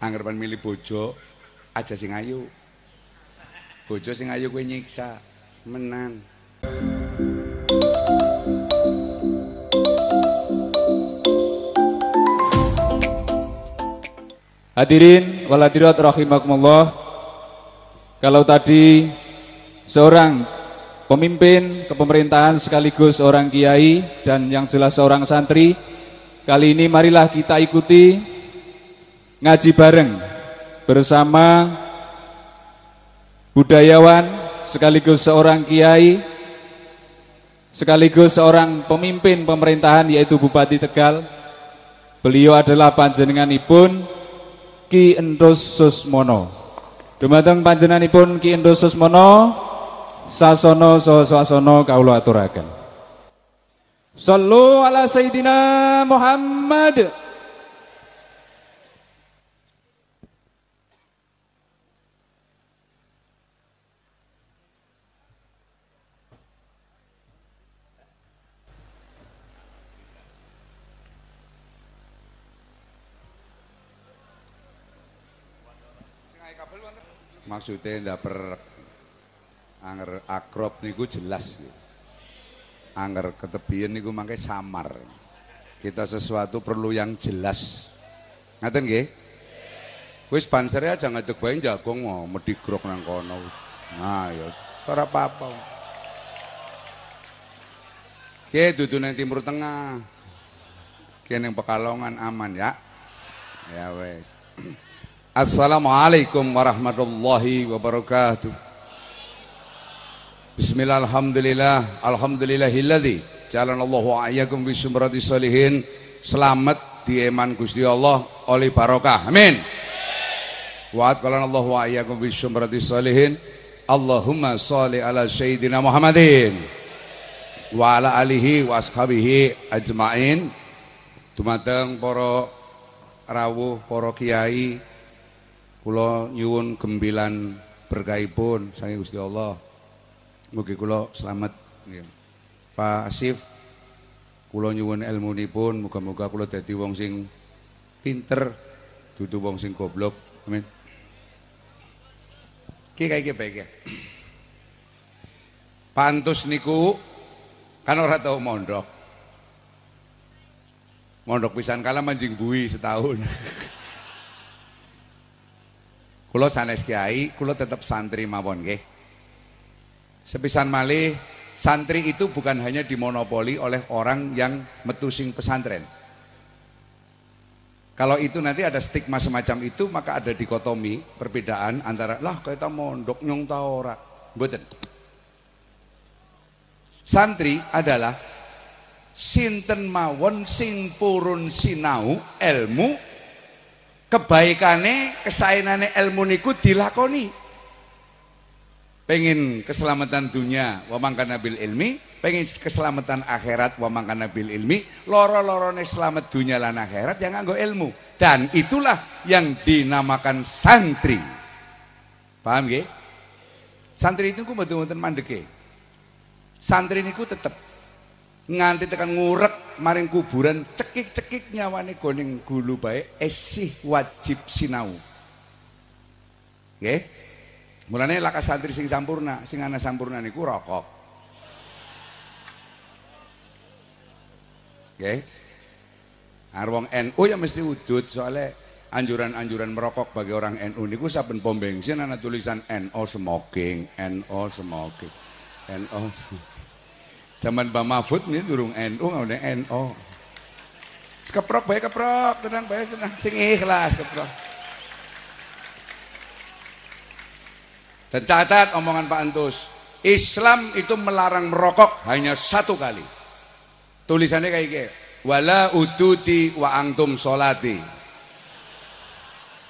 Anggerpan milih bojo aja sing ayu. Bojo sing ayu kowe nyiksa menang. Hadirin wal hadirat rahimakumullah. Kalau tadi seorang pemimpin kepemerintahan sekaligus orang kiai dan yang jelas seorang santri, kali ini marilah kita ikuti ngaji bareng bersama budayawan sekaligus seorang kiai sekaligus seorang pemimpin pemerintahan yaitu Bupati Tegal. Beliau adalah Panjenengan ipun Ki Endros Susmono. Dumateng ipun Ki Endros Susmono sasono saha swasana kawula aturaken. Sallu ala Sayyidina Muhammad. maksudnya ndak per anger nih niku jelas anger ketebian gue mangke samar kita sesuatu perlu yang jelas ngaten nggih wis panser aja ngadeg bae jagong mau medigrok nang kono nah ya ora apa-apa Oke, dudu nang timur tengah. yang Pekalongan aman ya. Ya wes. Assalamualaikum warahmatullahi wabarakatuh. Bismillah alhamdulillah alhamdulillahilladzi jalan Allah ayyakum bi sumrati salihin selamat di iman Gusti Allah oleh barokah amin wa atqalan Allah wa ayyakum bi sumrati salihin Allahumma sholli ala sayyidina Muhammadin wa ala alihi wa ashabihi ajmain dumateng poro rawuh poro kiai Kula nyuwun gembilan pun, saya Gusti Allah. Mugi kula selamat. ya. Pak Asif kula nyuwun pun, muga-muga kula dadi wong sing pinter dudu wong sing goblok. Amin. Ki kae baik ya. Pantus niku kan ora tau mondok. Mondok pisan kala manjing bui setahun. Kulo sanes kiai, kulo tetap santri mawon nggih. Sepisan malih santri itu bukan hanya dimonopoli oleh orang yang metusing pesantren. Kalau itu nanti ada stigma semacam itu, maka ada dikotomi, perbedaan antara lah kita mondok nyong taora, ora. Santri adalah sinten mawon sing purun sinau ilmu kebaikane kesainannya ilmu niku dilakoni pengen keselamatan dunia wamangka nabil ilmi pengen keselamatan akhirat wamangka nabil bil ilmi loro-lorone selamat dunia lan akhirat yang nganggo ilmu dan itulah yang dinamakan santri paham gak? santri itu ku betul mandek santri niku tetap nganti tekan ngurek maring kuburan cekik-cekik nyawane goning gulu baik esih wajib sinau. Nggih. Mulane laka santri sing sampurna, sing ana sampurna niku rokok. Nggih. Arwong NU ya mesti udut soale anjuran-anjuran merokok bagi orang NU niku saben pom bensin ana tulisan NO smoking, NO smoking, NO smoking. Zaman Pak Mahfud ini durung NU nggak udah NO. Sekeprok, baik keprok, tenang baik tenang, sing ikhlas keprok. Dan catat omongan Pak Antus, Islam itu melarang merokok hanya satu kali. Tulisannya kayak gini, wala ututi wa antum solati.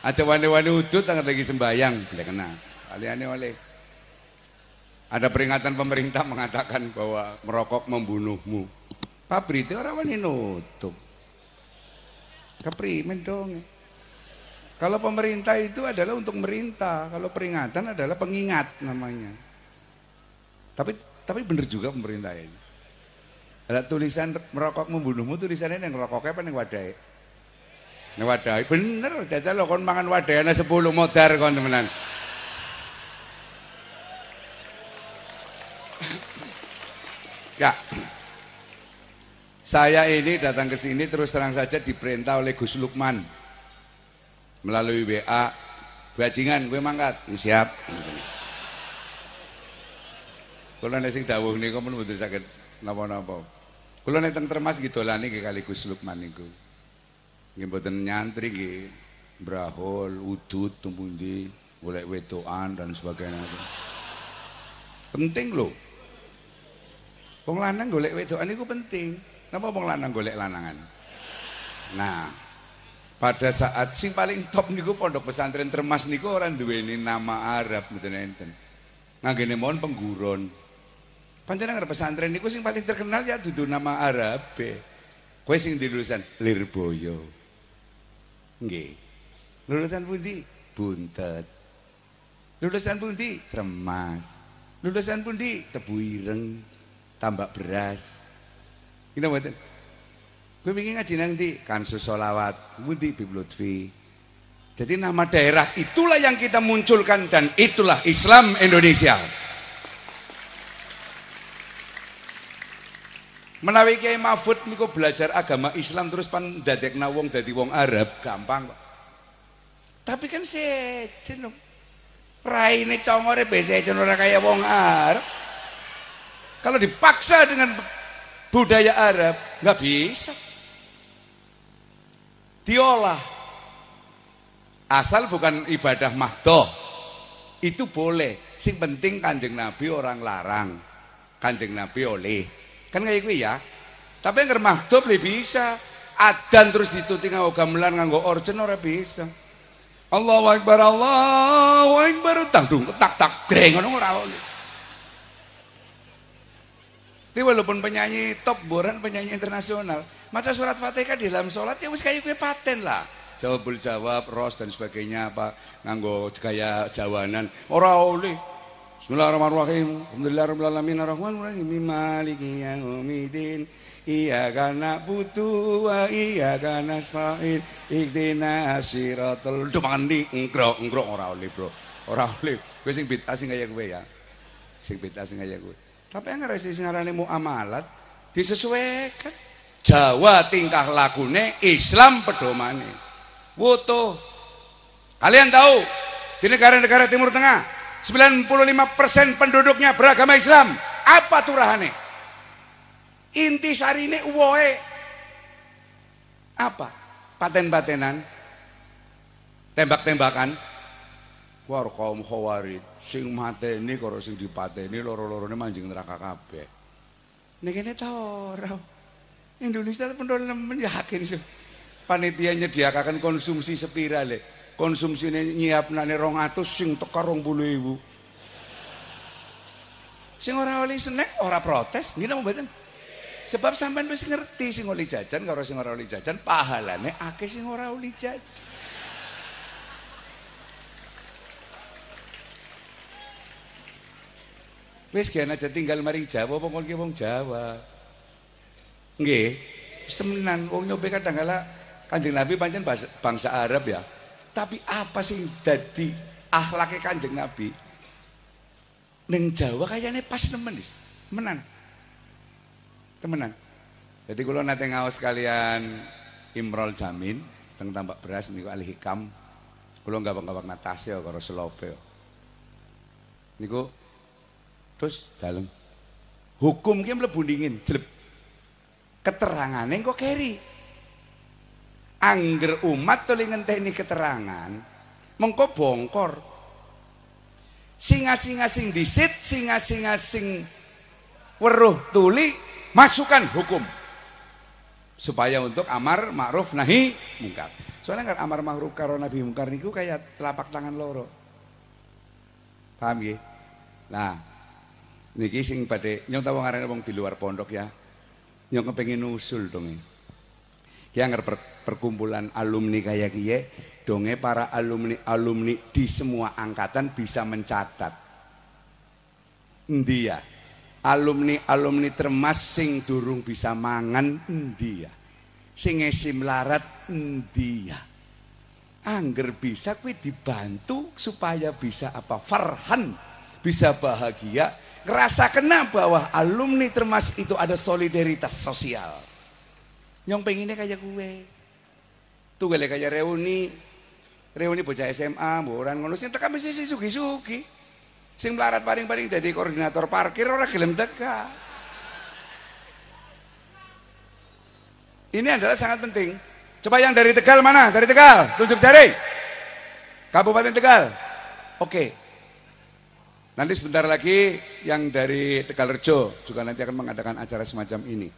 Aja wani-wani udut, lagi sembayang, boleh kena. Kaliannya oleh. Ada peringatan pemerintah mengatakan bahwa merokok membunuhmu. Pabrik itu orang ini nutup. Keprimen dong. Kalau pemerintah itu adalah untuk merintah, kalau peringatan adalah pengingat namanya. Tapi tapi benar juga pemerintah ini. Ada tulisan merokok membunuhmu tulisannya yang merokoknya apa yang wadai? Yang wadai bener, jajal lo kon mangan wadai ana 10 modar kon temenan. Ya. Saya ini datang ke sini terus terang saja diperintah oleh Gus Lukman melalui WA bajingan gue mangkat siap kalau nasi sing dawuh nih, kau mboten sakit napa-napa Kalau nanti termas termas lah nih, kali Gus Lukman nih, gue. mboten nyantri nggih brahol udut tumpundi boleh wetoan dan sebagainya penting loh Wong lanang golek wedokan niku penting. Napa wong lanang golek lanangan? Nah, pada saat sing paling top niku pondok pesantren Termas niku orang dua ini nama Arab mboten enten. Nganggene mohon pengguron. Panjenengan pesantren niku sing paling terkenal ya dudu nama Arab. Kowe sing lulusan Lirboyo. Nggih. Lulusan pundi? Buntet. Lulusan pundi? Termas. Lulusan pundi? Tebu ireng. Tambah beras. Kita mboten. Gue mikir ngaji nanti di kansus solawat, mudi biblutvi. Jadi nama daerah itulah yang kita munculkan dan itulah Islam Indonesia. Menawi Kiai Mahfud niku belajar agama Islam terus pan dadek wong dadi wong Arab, gampang kok. Tapi kan sejen. ini congore besejen ora kayak wong Arab. Kalau dipaksa dengan budaya Arab, nggak bisa. Diolah. Asal bukan ibadah mahdoh. Itu boleh. Sing penting kanjeng Nabi orang larang. Kanjeng Nabi oleh. Kan kayak gue ya. Tapi yang mahdoh lebih bisa. Adan terus dituti nganggo gamelan nganggo orjen ora bisa. Allahu akbar Allahu akbar Tak, tak tak greng orang orang. Tapi walaupun penyanyi top boran penyanyi internasional, maca surat Fatihah di dalam sholat ya wis kayu kue paten lah. Jawab jawab, ros dan sebagainya apa nganggo gaya jawanan. Ora oleh. Bismillahirrahmanirrahim. Alhamdulillahirabbil arrahmanirrahim. Maliki yaumiddin. Iya karena butuh iya karena stain ikdina siratul Duh makan di ngkrok ngkrok orang oleh bro Orang oleh gue sing bid'ah sing kaya gue ya sing bid'ah sing kaya gue tapi yang sengarane mau muamalat disesuaikan. Jawa tingkah lakune Islam pedomane. Wutuh. Kalian tahu di negara-negara Timur Tengah 95% penduduknya beragama Islam. Apa turahane? Inti sarine uwoe. Apa? Paten-patenan. Tembak-tembakan war kaum khawarij sing mateni karo sing dipateni loro-lorone manjing neraka kabeh nek kene ta ora Indonesia pendol nemen ya yakin sih. panitia nyediakaken konsumsi konsumsinya konsumsine nyiapnane 200 sing rong bulu ibu. sing ora oleh snack ora protes ngene mboten sebab sampean wis ngerti sing oleh jajan karo sing ora oleh jajan pahalane akeh sing ora oleh jajan Wis kian aja tinggal maring Jawa apa kon wong Jawa. Nggih. Wis temenan wong nyobe kadang kala Kanjeng Nabi pancen bangsa Arab ya. Tapi apa sih dadi akhlaknya Kanjeng Nabi? Neng Jawa kayaknya pas temen, menan. Temenan. Jadi kalau nanti ngawas kalian Imrol Jamin tentang tambak beras niku alih hikam. Kalau nggak bangga bangga natasio kalau selope. Niku Terus dalam Hukum kita mlebu dingin, jelek. yang kok keri. Angger umat teh teknik keterangan, mengko bongkor. Singa-singa sing disit, singa-singa sing weruh tuli masukan hukum supaya untuk amar ma'ruf nahi mungkar. Soalnya kan amar ma'ruf karo nabi mungkar niku kayak telapak tangan loro. Paham ya? Nah, Niki sing pada nyong tahu ngarep wong di luar pondok ya. Nyong kepengin usul dong. E. Ki anger per, perkumpulan alumni kayak kaya donge para alumni-alumni di semua angkatan bisa mencatat. Dia ya? Alumni-alumni termasing durung bisa mangan dia. Ya? Sing esim larat dia. Ya? Angger bisa kuwi dibantu supaya bisa apa? Farhan bisa bahagia ngerasa kena bahwa alumni termas itu ada solidaritas sosial. Yang pengennya kayak gue. Tuh gue kayak reuni, reuni bocah SMA, boran ngono sing tekan mesti suki-suki. sugi Sing melarat paling-paling jadi koordinator parkir orang gelem teka. Ini adalah sangat penting. Coba yang dari Tegal mana? Dari Tegal, tunjuk jari. Kabupaten Tegal. Oke, Nanti sebentar lagi yang dari Tegalrejo juga nanti akan mengadakan acara semacam ini.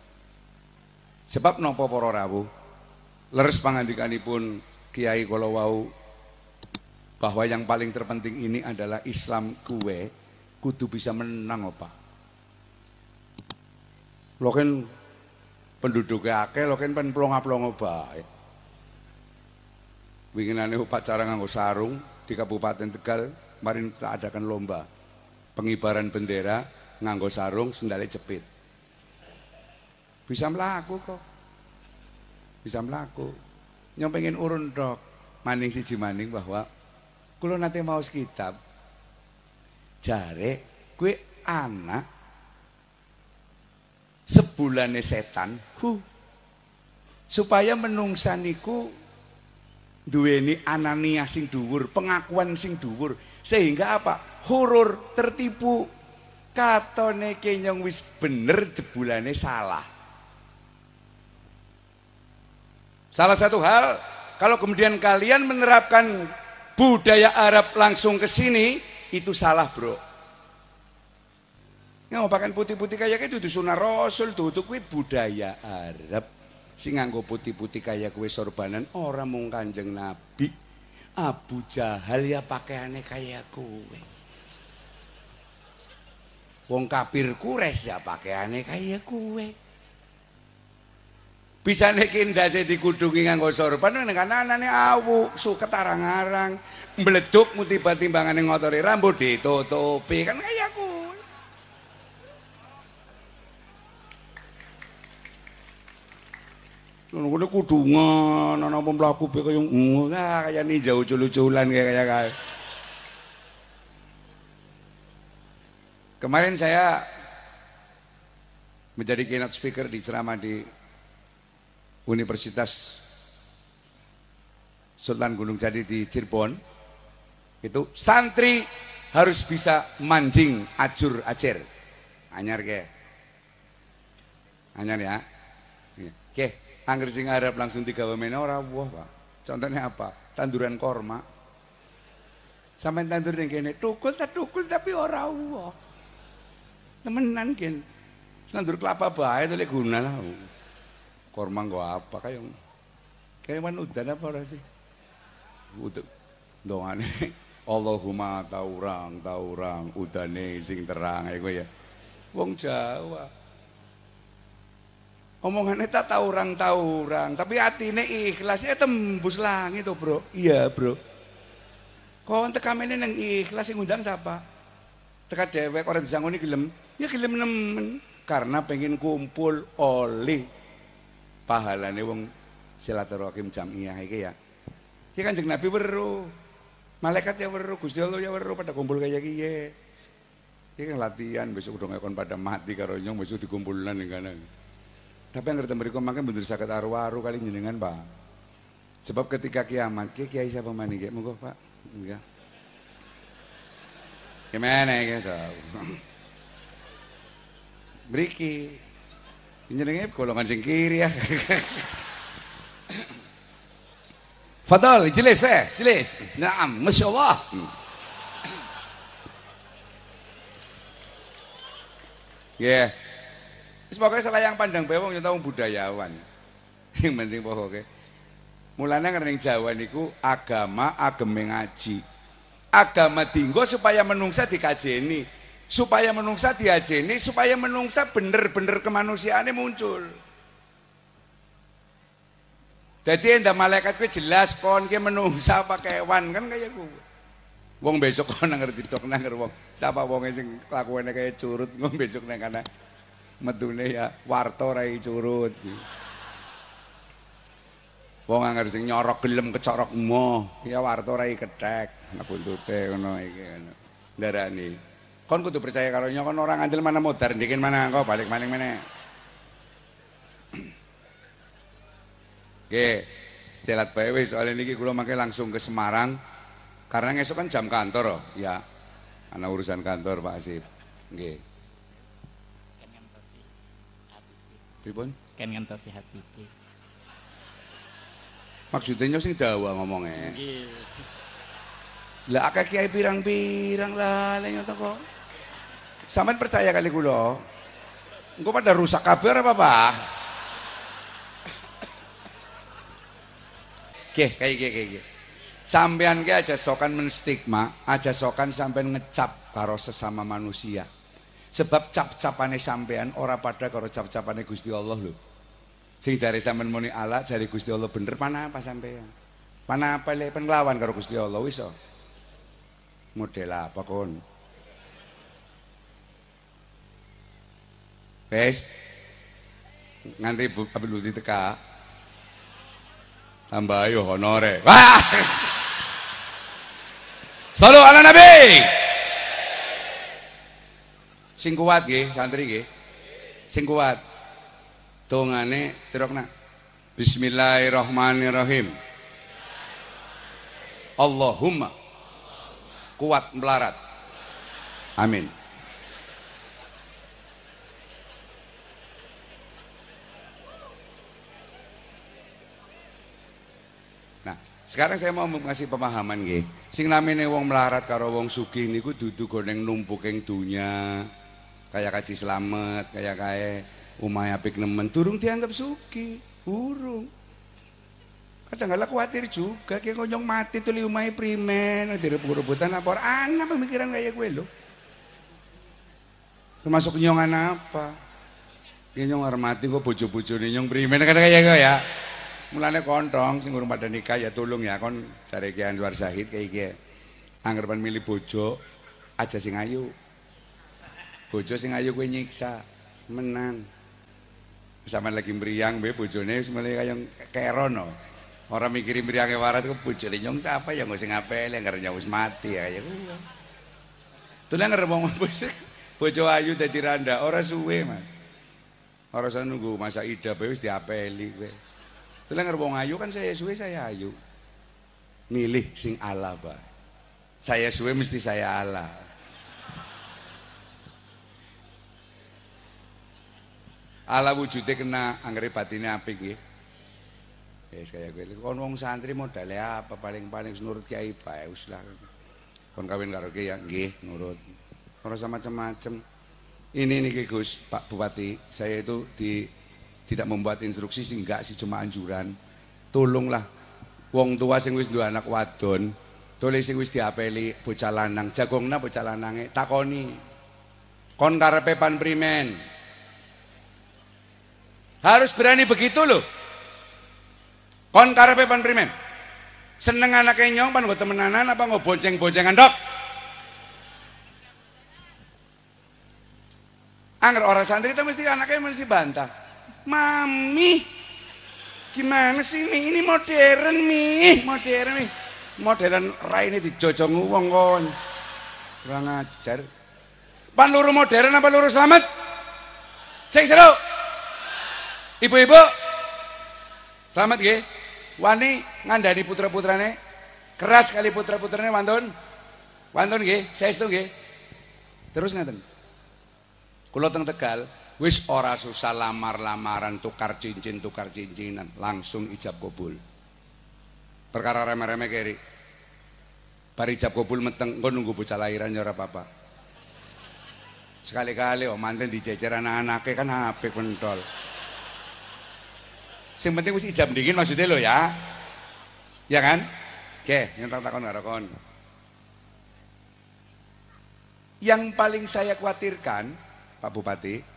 Sebab nopo poro rawu, leres pun Kiai Kolowau bahwa yang paling terpenting ini adalah Islam kue kudu bisa menang opa. Lo kan penduduknya akeh, lo kan pen plonga baik. Wingin upacara nganggo sarung di Kabupaten Tegal, kemarin kita adakan lomba pengibaran bendera nganggo sarung sendalnya jepit bisa melaku kok bisa melaku nyong pengen urun dok maning siji maning bahwa kalau nanti mau kitab jare gue anak sebulannya setan huh, supaya menungsaniku duweni anania sing dhuwur pengakuan sing dhuwur sehingga apa hurur tertipu katone kenyong wis bener jebulane salah salah satu hal kalau kemudian kalian menerapkan budaya Arab langsung ke sini itu salah bro mau pakai putih-putih kayak gitu itu sunnah rasul tuh itu kue budaya Arab Si nganggo putih-putih kayak kue sorbanan orang mau kanjeng nabi Abu Jahal ya pakaiannya kayak kue wong kafir kures ya pakaiane kaya kue bisa nekin dasi dikudungi nganggo sorban nek kanane awu suket arang-arang mbleduk mutiba timbangane ngotori rambut ditutupi kan kaya ku Nono kudungan, nono pemelaku kayak ah, kaya ninja ucul-uculan kayak kayak kayak. Kemarin saya menjadi keynote speaker di ceramah di Universitas Sultan Gunung Jati di Cirebon. Itu santri harus bisa mancing acur acer, Anyar ke. Anyar ya. Oke, iya. angger sing Arab langsung tiga mene orang buah Pak. Contohnya apa? Tanduran korma. Sampai tandur yang kene, tukul tak tukul tapi orang buah. Temenan kin. Nandur kelapa bae itu guna lah. Korma nggo apa kayak kayak udan apa ora sih? Untuk doane Allahumma taurang taurang udane sing terang iku ya. Wong Jawa. Omongannya tak taurang taurang, tapi hati ikhlas ikhlasnya tembus langit tuh bro. Iya bro. Kau tekam ini neng ikhlas yang undang siapa? Teka dewek orang ini gelem. Ya gelem nemen karena pengen kumpul oleh pahalane wong silaturahim jamiah iki ya. Iki Kanjeng Nabi weruh. Malaikat ya weruh, Gusti Allah ya weruh pada kumpul kaya kiye. Iki kan latihan besok udah ngakon pada mati karo besok dikumpulan ning kana. Tapi yang ngerti mereka makanya bener sakit aru-aru kali jenengan pak. Sebab ketika kiamat, kia kiai siapa mani mau gak pak, enggak. Gimana ya gitu. Beriki. Jenenge golongan sing kiri ya. Fadal, ya eh, jelas. Naam, Masya Allah. Ya. Yeah. Semoga yang pandang bawang, kita tahu budayawan. Yang penting pokoknya. Mulanya ngereng Jawa niku agama agama ngaji. Agama tinggal supaya menungsa ini supaya menungsa diajeni supaya menungsa bener-bener kemanusiaannya muncul jadi ndak malaikat gue jelas kon ke menungsa apa kewan kan kayak gue wong besok kon ngerti dok nanger wong siapa wong sing kelakuannya kayak curut wong besok nang karena metune ya warto rai curut wong nanger sing nyorok gelem kecorok mo ya warto rai ketek nak buntute kono iki darah nih. Kon kudu percaya karo nyo kon orang ngandel mana modern dikin mana engko balik maning meneh. Oke, setelah bayi wis ini niki kula mangke langsung ke Semarang karena esok kan jam kantor oh. ya. Ana urusan kantor Pak Asif Nggih. Pripun? Ken ngentosi Habibie. Maksudnya sing dawa ngomongnya. Nggih. Lah akeh kiai pirang-pirang lah lha nyoto kok. Sampai percaya kali kulo. Engko pada rusak kabar apa, Pak? Oke, kayak kayak kayak. Sampean ke aja sokan menstigma, aja sokan sampean ngecap karo sesama manusia. Sebab cap-capane sampean ora pada karo cap-capane Gusti Allah lho. Sing jare sampean muni ala, jare Gusti Allah bener pana apa sampean? Pana apa le penglawan karo Gusti Allah iso? Model apa kon? Wes. Nganti perlu diteka. Tambah ayo honore. Wah. Solo ala Nabi. Sing kuat nggih, santri nggih. Sing kuat. Dongane tirokna. Bismillahirrahmanirrahim. Allahumma kuat melarat. Amin. Sekarang saya mau ngasih pemahaman nggih. Sing namine wong melarat karo wong sugih niku dudu goneng numpuking dunya. Kayak kaji selamat, kayak kae umay apik nemen durung dianggap suki burung. Kadang kala khawatir juga kaya konyong mati tuh li umay primen, direbut-rebutan apa ana pemikiran kayak gue lo. Termasuk nyongan apa? Kayak nyong hormati kok bojo nih nyong primen kadang kaya gue ya. Mulane kontong sing urung padha nikah ya tulung ya kon jare Ki Anwar Zahid kaya iki. Anggerban milih bojo aja sing ayu. Bojo sing ayu kuwi nyiksa menang. Sama lagi meriang be bojone wis mulai kaya keron no. Ora mikiri mriyange warat ku bojone nyong sapa ya sing apeli, yang ngarep wis mati kaya ngono. Tulang ngarep wong bojo ayu dadi randa ora suwe, Mas. Ora usah nunggu masa idah bae wis diapeli kowe. Kena ngerbong ayu kan saya suwe saya ayu. Milih sing ala ba. Saya suwe mesti saya ala. Ala wujudnya kena anggere batine apik nggih. Wis kaya kowe kon wong santri modale apa paling-paling nurut kiai bae wis lah. Kon kawin karo kiai ya nggih nurut. Ora sama macam-macam. Ini nih Gus Pak Bupati, saya itu di tidak membuat instruksi sih enggak sih cuma anjuran tolonglah wong tua sing wis dua anak wadon tulis sing wis diapeli bocah lanang jagongna bocah lanange takoni kon karepe pan primen harus berani begitu loh kon karepe pan primen seneng anaknya nyong pan gue temenanan apa gue bonceng-boncengan dok Angger orang santri itu mesti anaknya mesti bantah. Mami. Gimana sih Mi? Ini modern nih, Modern nih, Modern raine dijojong wong kon. Kurang ajar. Pan luru modern apa luru selamat? Sing seru. Ibu-ibu. Selamat nggih. Wani ngandani putra-putrane. Keras kali putra-putrane wonten. Wonten nggih, saya itu nggih. Terus ngaten. Kulo teng Tegal, wis ora susah lamar-lamaran tukar cincin tukar cincinan langsung ijab kabul perkara remeh-remeh kiri bari ijab kabul meteng engko nunggu bocah lahiran ya ora apa-apa sekali-kali oh manten dijejer anak-anaknya kan HP pentol sing penting wis ijab dingin maksudnya lo ya ya kan oke nyentak takon karo kon yang paling saya khawatirkan Pak Bupati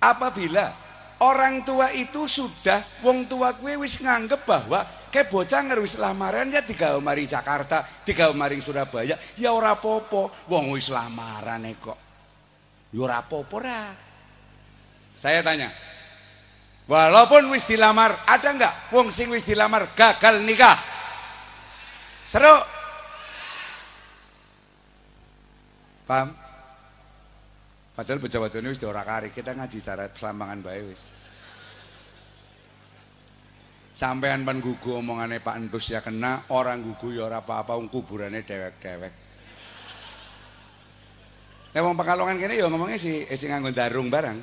Apabila orang tua itu sudah wong tua kue wis nganggep bahwa ke bocah ngerwis lamaran ya tiga maring Jakarta, tiga maring Surabaya, ya ora popo, wong wis lamaran kok. Ya ora popo ra. Saya tanya, walaupun wis dilamar, ada nggak wong sing wis dilamar gagal nikah? Seru? Paham? Padahal pejabat ini sudah orang kari, kita ngaji cara sambangan baik wis. Sampean pan gugu omongannya Pak Entus ya kena, orang gugu ya orang apa-apa wong dewek-dewek. Nah, wong Pekalongan kene ya ngomongnya si eh, sing nganggo darung barang.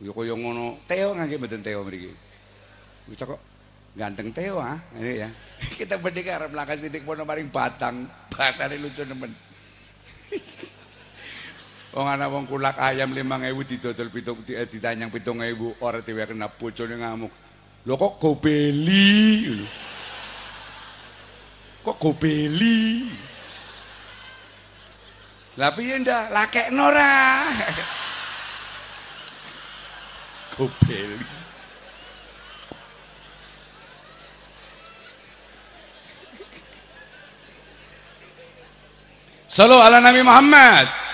Ya kaya ngono, Teo ngangge mboten Teo mriki. Wis kok ganteng Teo ah, ini ya. kita berdeka arep lakas titik pono paling batang, ini lucu nemen. Wong anak wong kulak ayam 5000 didodol pitung eh, ditanyang ngewu orang dhewe kena bojone ngamuk. lo kok gobeli? Kok gobeli? tapi ya ndak lakekno nora gobeli. Salam ala Nabi Muhammad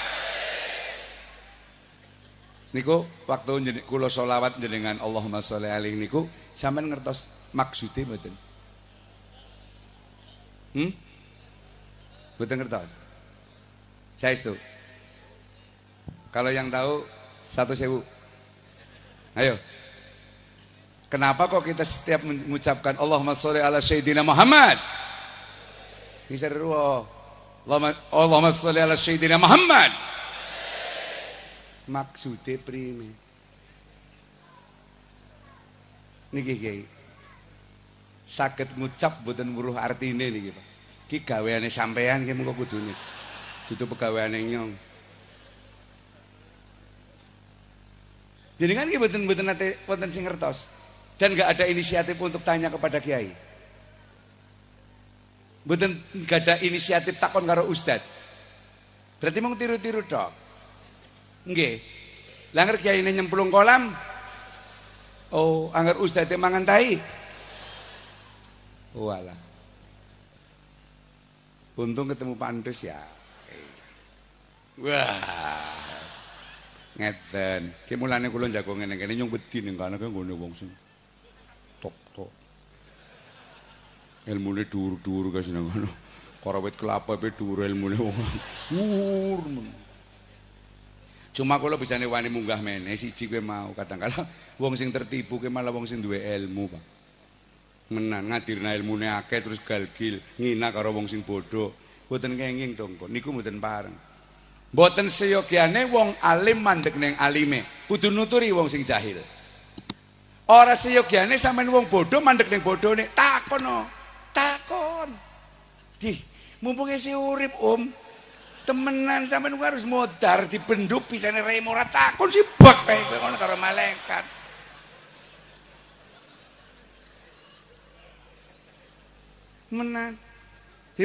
niku waktu jenik kulo solawat jenengan Allahumma sholli alaihi niku sampean ngertos maksudnya mboten hmm mboten ngertos saya itu kalau yang tahu satu sewu ayo kenapa kok kita setiap mengucapkan Allahumma sholli ala sayyidina Muhammad bisa Allah Allahumma sholli ala sayyidina Muhammad maksude prime niki kiai sakit ngucap muruh arti ini nih Pak ki gaweane sampean ki mengko kudune tutup pegaweane nyong kan ki buatan buatan nate buatan sing ngertos dan gak ada inisiatif untuk tanya kepada kiai Buatan gak ada inisiatif takon karo ustad berarti mau tiru-tiru dok Nggih. Lah anger kiyaine nyemplung kolam. Oh, anger ustade mangan tai. Walah. Oh, Untung ketemu Pak Andres ya. Wah. Ngeten. Ki mulane kula jago ngene kene nyung wedi ning kene nggone wong sing tok tok. Ilmu ne dhuwur-dhuwur kasenengono. Korowit kelapa pe dhuwur ilmu ne wong. Dhuwur men. Cuma kalau bisa nih wani munggah meneh siji kowe mau kadang kala wong sing tertipu ke, malah wong sing duwe ilmu, Pak. Menan ngadirna ilmune akeh terus galgil ngina karo wong sing bodoh. Mboten kenging to, Kok. Niku mboten pareng. Mboten seyogiane wong alim mandek ning alime, kudu nuturi wong sing jahil. Ora seyogiane sampean wong bodoh mandek ning bodhone, takon no. Oh. Takon. Di, mumpung isih urip, Om. Um. temenan sama nunggu harus modar dibenduk bisa nerei murah takon si bak kayak gue ngono karo malaikat. Menan.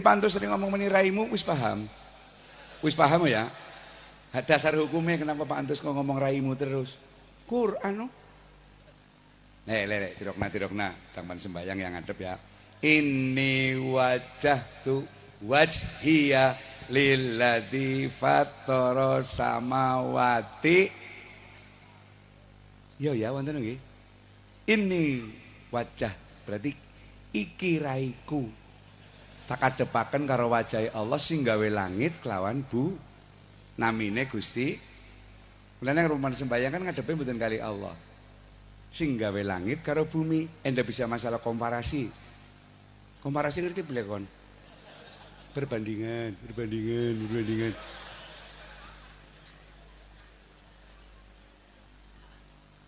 pantus sering ngomong meniraimu raimu wis paham. Wis paham ya? Dasar hukumnya kenapa Pak Antus kok ngomong raimu terus? Quran no? Nih, lele, le, tirokna, tirokna, taman sembayang yang ngadep ya. Ini wajah tu wajhiya lilladzi fatara samawati yo ya wonten nggih ini wajah berarti iki raiku tak adepaken karo wajah Allah sing gawe langit kelawan bu namine Gusti Mulane rumah sembahyang kan ngadepin mboten kali Allah sing gawe langit karo bumi endah bisa masalah komparasi komparasi ngerti kon perbandingan, perbandingan, perbandingan.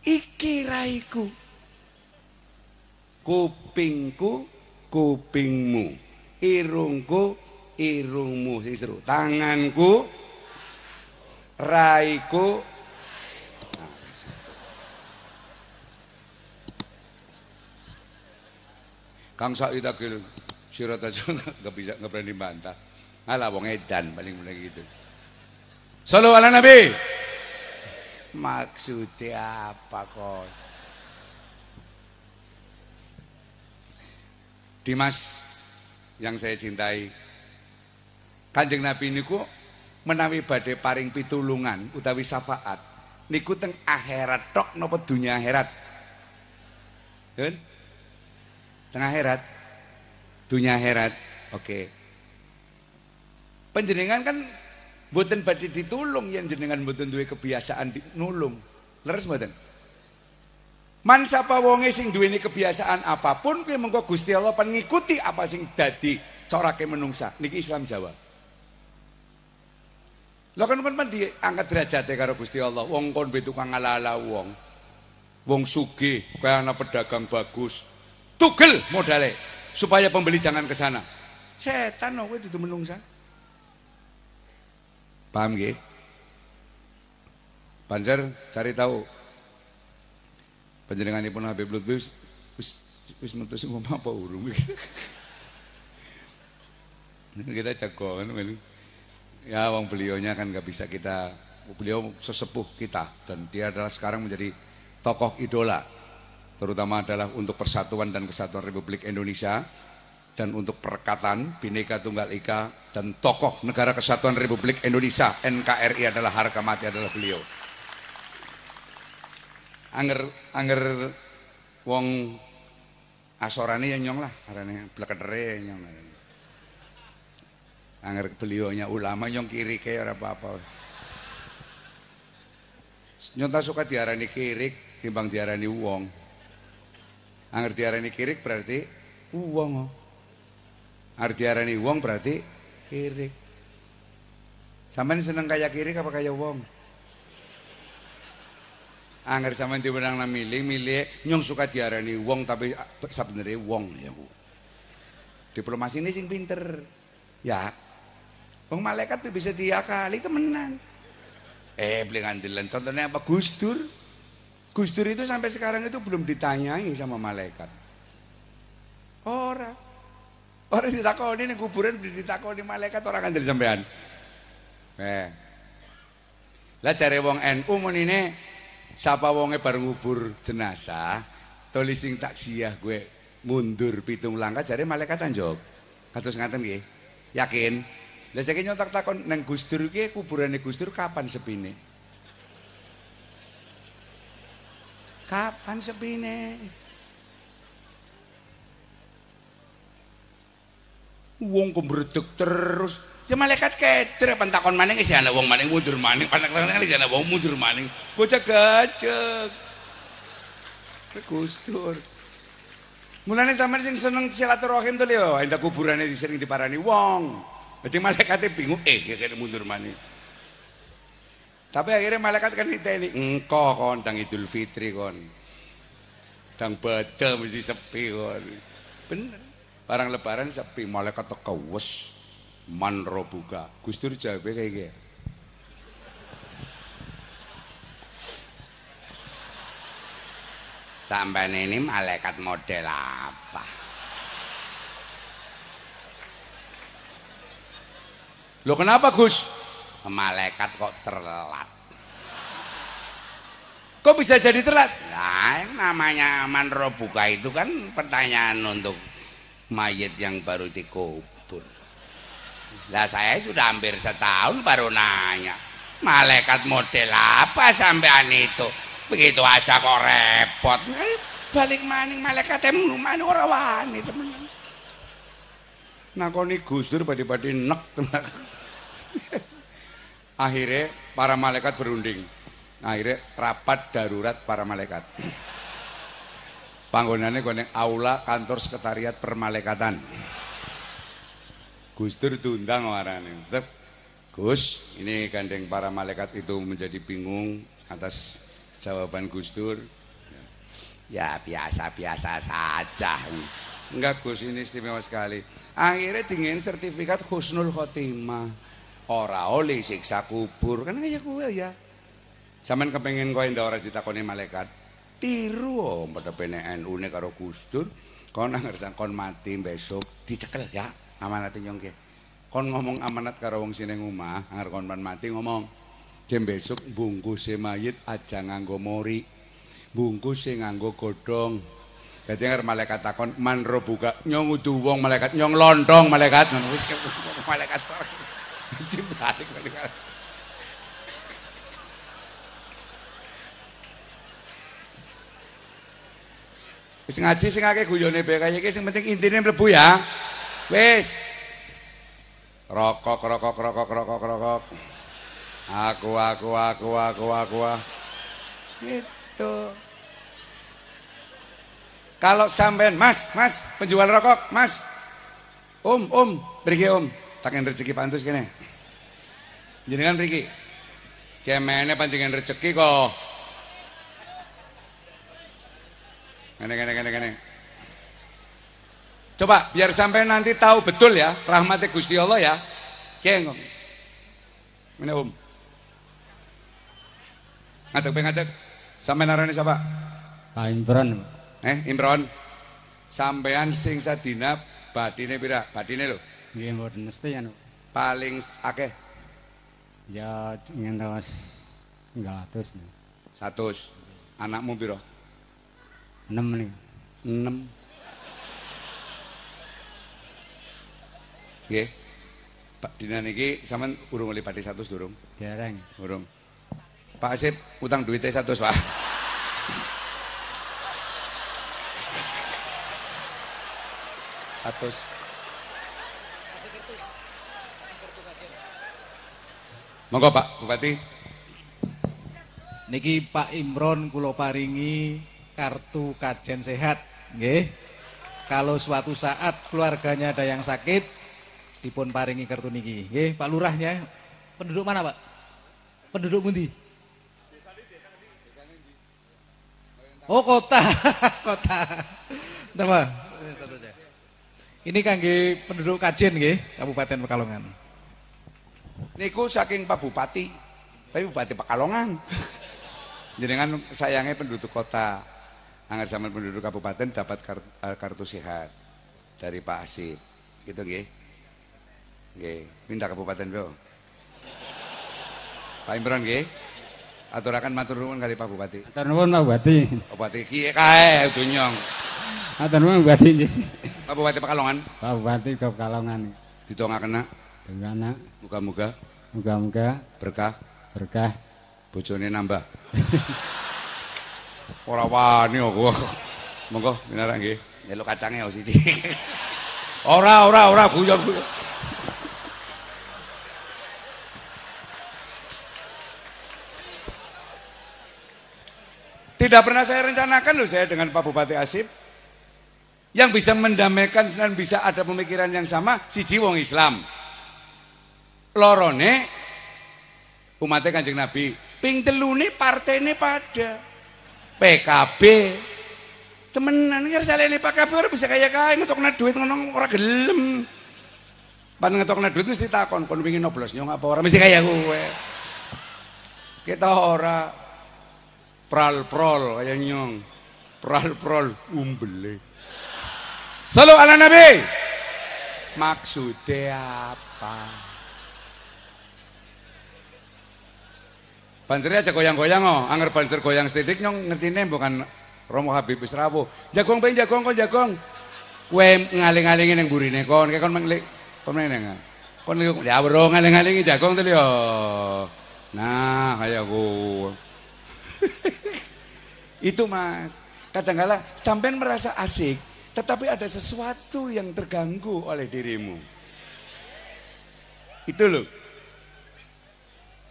Iki raiku. Kupingku, kupingmu. Irungku, irungmu sing seru. Tanganku, raiku, Kang Said Agil Sirot aja nggak bisa nggak berani bantah. ngalah wong edan paling mulai gitu. Solo ala Nabi. Maksudnya apa kok? Dimas yang saya cintai. Kanjeng Nabi niku menawi badai paring pitulungan utawi syafaat niku teng akhirat tok nopo dunia akhirat. Kan? Teng akhirat dunia herat oke penjenengan kan buatan badi ditulung yang jenengan buatan duwe kebiasaan di, nulung leres buatan Man sapa wonge sing ini kebiasaan apapun kuwi mengko Gusti Allah pan ngikuti apa sing dadi corake menungsa niki Islam Jawa. Lo kan men diangkat derajate karo Gusti Allah. Wong kon be tukang ala-ala wong. Wong sugih kaya ana pedagang bagus. Tugel modale supaya pembeli jangan ke sana. Setan no, itu menungsa. Paham gak? Panzer cari tahu. pun Habib Lutfi wis wis wis metu apa urung kita jagoan ya wong beliaunya kan nggak bisa kita beliau sesepuh kita dan dia adalah sekarang menjadi tokoh idola terutama adalah untuk persatuan dan kesatuan Republik Indonesia dan untuk perkataan Bhinneka Tunggal Ika dan tokoh Negara Kesatuan Republik Indonesia NKRI adalah harga mati adalah beliau. Anger anger wong Asorani yang nyong lah, karena blekedere nyong. anger beliaunya ulama nyong kiri kayak ora apa-apa. nyontas suka diarani kirik timbang diarani wong. Angger diarani kirik berarti wong. Angger diarani wong berarti kirik. Sampeyan seneng kaya kirik apa kaya wong? Angger sampeyan diwenang nang milih, milih nyung suka diarani wong tapi ah, sebenarnya wong ya Bu. Diplomasi ini sing pinter. Ya. Wong malaikat tuh bisa diakali temenan. Eh, beli ngandelan. Contohnya apa? Gus Dur. Gus Dur itu sampai sekarang itu belum ditanyai sama malaikat. Orang. Orang ditakoni ini kuburan ditakoni malaikat orang akan dari sampean. Eh. Lah cari wong NU ini Siapa wonge baru ngubur jenazah, Tolising taksiyah gue mundur pitung langkah cari malaikat anjok. Katus ngaten nggih. Yakin? Lah saiki nyontak takon nang Gus Dur iki kuburane Gus Dur kapan sepine? Kapan sepine? Wong kembredeg terus. Ya malaikat kedre pentakon maning isih ana wong maning mundur maning panek tenan isih ana wong mundur maning. Bocah gajeg. Gustur. Mulane sampean sing seneng silaturahim to lho, endah kuburane disering diparani wong. Dadi malaikate bingung eh ya kene mundur maning. Tapi akhirnya malaikat kan kita ini engkau kon dang Idul Fitri kon. dang badal mesti sepi kon. Bener. Barang lebaran sepi malaikat teko wes man robuka. Gustur jawabe kayak gini. Sampai ini malaikat model apa? Lo kenapa Gus? malaikat kok terlat kok bisa jadi terlat nah yang namanya manro buka itu kan pertanyaan untuk mayat yang baru dikubur lah saya sudah hampir setahun baru nanya malaikat model apa sampean itu begitu aja kok repot eh, balik maning malaikat yang maning orang wani temen nah kok ini gusdur padi-padi nek temen akhirnya para malaikat berunding nah, akhirnya rapat darurat para malaikat panggonannya koneng aula kantor sekretariat permalekatan Gus Dur diundang warane Gus ini gandeng para malaikat itu menjadi bingung atas jawaban Gus Dur ya biasa-biasa saja enggak Gus ini istimewa sekali akhirnya dingin sertifikat Husnul Khotimah ora oleh siksa kubur kan kaya kuwi ya sampean kepengin kowe ndak ora ditakoni malaikat tiru padha oh, pene NU-ne karo Gustur kon ngersang kon mati besok dicekel ya amanat nyong ke kon ngomong amanat karo wong sine ngomah anger kon mati ngomong jam besok bungkus mayit aja nganggo mori bungkus nganggo godhong dadi anger malaikat takon man buka nyong udu wong malaikat nyong lontong malaikat ngono wis malaikat, malaikat. Mesti balik balik. Wis ngaji sing akeh guyone PKI iki sing penting intinya mlebu ya. Wis. Rokok rokok rokok rokok rokok. Aku aku aku aku aku. Gitu. Kalau sampean Mas, Mas penjual rokok, Mas. Om, um, Om, um, beri Om. Um. rezeki pantus kene jenengan Riki, cemene panjenengan rezeki kok ngene ngene ngene ngene coba biar sampai nanti tahu betul ya rahmati Gusti Allah ya kengong Minum. um. ngadeg pe ngadeg sampai narane siapa Pak Imron eh Imron sampean sing sadina badine pira badine lho nggih mboten mesti ya. paling akeh Ya ingin terus ngatus. Satus. Anakmu biro. Enam nih. Enam. Oke. Pak Dinan niki sama urung oleh padi Satus durung. Dereng. Urung. Pak Asep utang duitnya Satus, pak. Atus. Monggo Pak Bupati. Niki Pak Imron kulo paringi kartu kajen sehat, nggih. Kalau suatu saat keluarganya ada yang sakit, dipun paringi kartu niki. Nggih, Pak Lurahnya penduduk mana, Pak? Penduduk Mundi. Oh, kota. kota. Napa? Ini kangge penduduk Kajen nggih, Kabupaten Pekalongan niku saking Pak Bupati tapi Bupati Pekalongan jenengan sayangnya penduduk kota angkat sama penduduk kabupaten dapat kartu, eh, kartu sehat dari Pak Asif gitu nggih nggih pindah kabupaten bro Pak Imron nggih aturakan matur nuwun kali Pak Bupati matur nuwun Pak Bupati oh, Bupati kiye kae dunyong matur nuwun Bupati Pak Bupati Pekalongan Pak Bupati Pekalongan ditonga kena kena muga-muga Muga-muga berkah. Berkah. Bojone nambah. Ora wani aku. Monggo minarak nggih. Nelok kacange oh ya, siji. ora ora ora guyon-guyon. Tidak pernah saya rencanakan loh saya dengan Pak Bupati Asif yang bisa mendamaikan dan bisa ada pemikiran yang sama siji wong Islam lorone umatnya kanjeng Nabi ping telune partene pada PKB temenan nggak salah ini PKB orang bisa kaya kaya ngetokna duit ngono orang gelem pan ngetokna duit mesti takon kon pingin noblos nyong apa orang mesti kaya gue kita ora pral prol kayak nyong pral prol umbele selalu ala nabi maksudnya apa Bansernya aja goyang-goyang oh, anger banser goyang sedikit, nyong ngerti nih bukan Romo Habib wis Jagong pengen jagong kon jagong. kue ngaling yang buri nih kon, kayak kon mengelik kon yang Kon lihat ya bro ngaling alingin jagong tuh yo. Nah, kayak gua. Itu Mas. Kadangkala -kadang, sampean merasa asik, tetapi ada sesuatu yang terganggu oleh dirimu. Itu loh.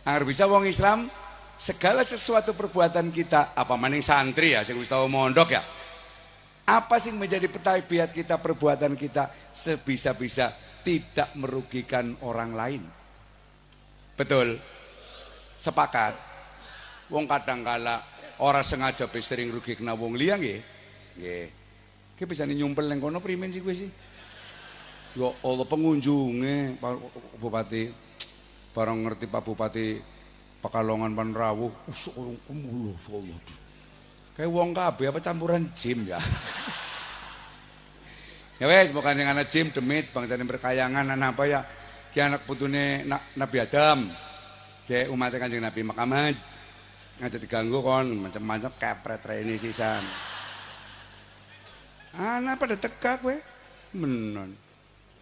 Agar bisa wong Islam segala sesuatu perbuatan kita apa maning santri ya sing wis tau mondok ya apa sih menjadi biat kita perbuatan kita sebisa-bisa tidak merugikan orang lain betul sepakat wong kadang kala orang sengaja be sering rugi kena wong liang ya ya ki bisa nyumpel ning kono primen sih gue sih ya Allah pengunjungnya Pak Bupati barang ngerti Pak Bupati Pekalongan Panrawuh usuk kumulo Allah. Kayak wong kabeh apa campuran jim ya. ya wes bukan yang anak jim demit bangsa yang berkayangan anak apa ya. Ki anak putune na, Nabi Adam. Ki umat kanjeng Nabi Muhammad. Ngajak diganggu kon macam-macam kepret ini sisan. Anak pada tegak kowe. Menon.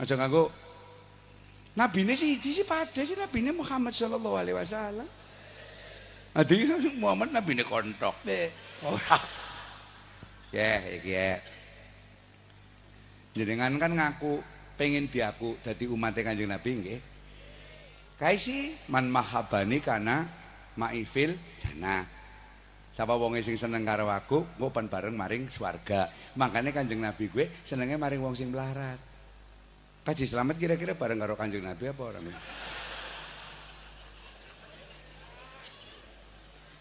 Aja ganggu Nabi ini sih sih pada sih Nabi ini Muhammad Shallallahu Alaihi Wasallam. Adi ah, sing momen nabine kontok. Ora. Ya, iki ya. Jenengan kan ngaku pengen diaku dadi umat Kanjeng Nabi nggih. Kaisi man mahabani kana maifil jana. Sapa wong sing seneng karo aku, engko bareng maring swarga. Makane Kanjeng Nabi gue senenge maring wong sing melarat. Kaji selamat kira-kira bareng karo Kanjeng Nabi apa orang ini?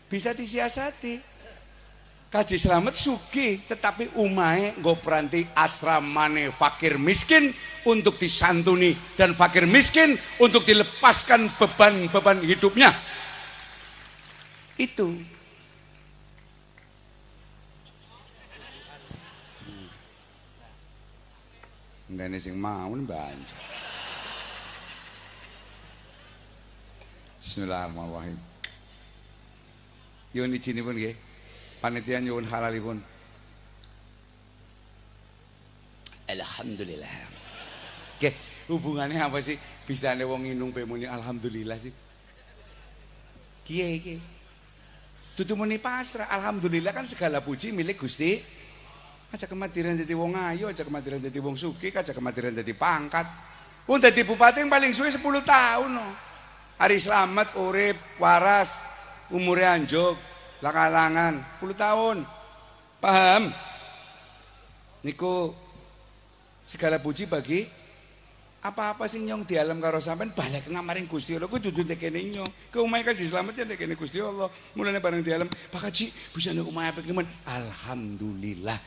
bisa disiasati. Kaji selamat sugi tetapi umai gak peranti asramane fakir miskin untuk disantuni dan fakir miskin untuk dilepaskan beban-beban hidupnya. Itu Ndene sing mau banjur. Bismillahirrahmanirrahim. Yun izinipun Panitian Panitia halal pun Alhamdulillah. Oke, hubungannya apa sih? Bisa ada wong nginung pemuni alhamdulillah sih. Kiye Tutu muni pasrah, alhamdulillah kan segala puji milik Gusti. Aja kematiran jadi wong ayo, aja kematiran jadi wong suki, aja kematiran jadi pangkat. Pun jadi bupati yang paling suwe sepuluh tahun no. Hari selamat, urip, waras, umure anjuk lakalangan 10 tahun paham niku segala puji bagi apa-apa sing nyong di karo sampean balik nang maring Gusti Allah kuwi dudu ndek kene nyong ke omahe kan dislamet ndek kene Gusti Allah mulane bareng di pak haji bisane omahe apik men alhamdulillah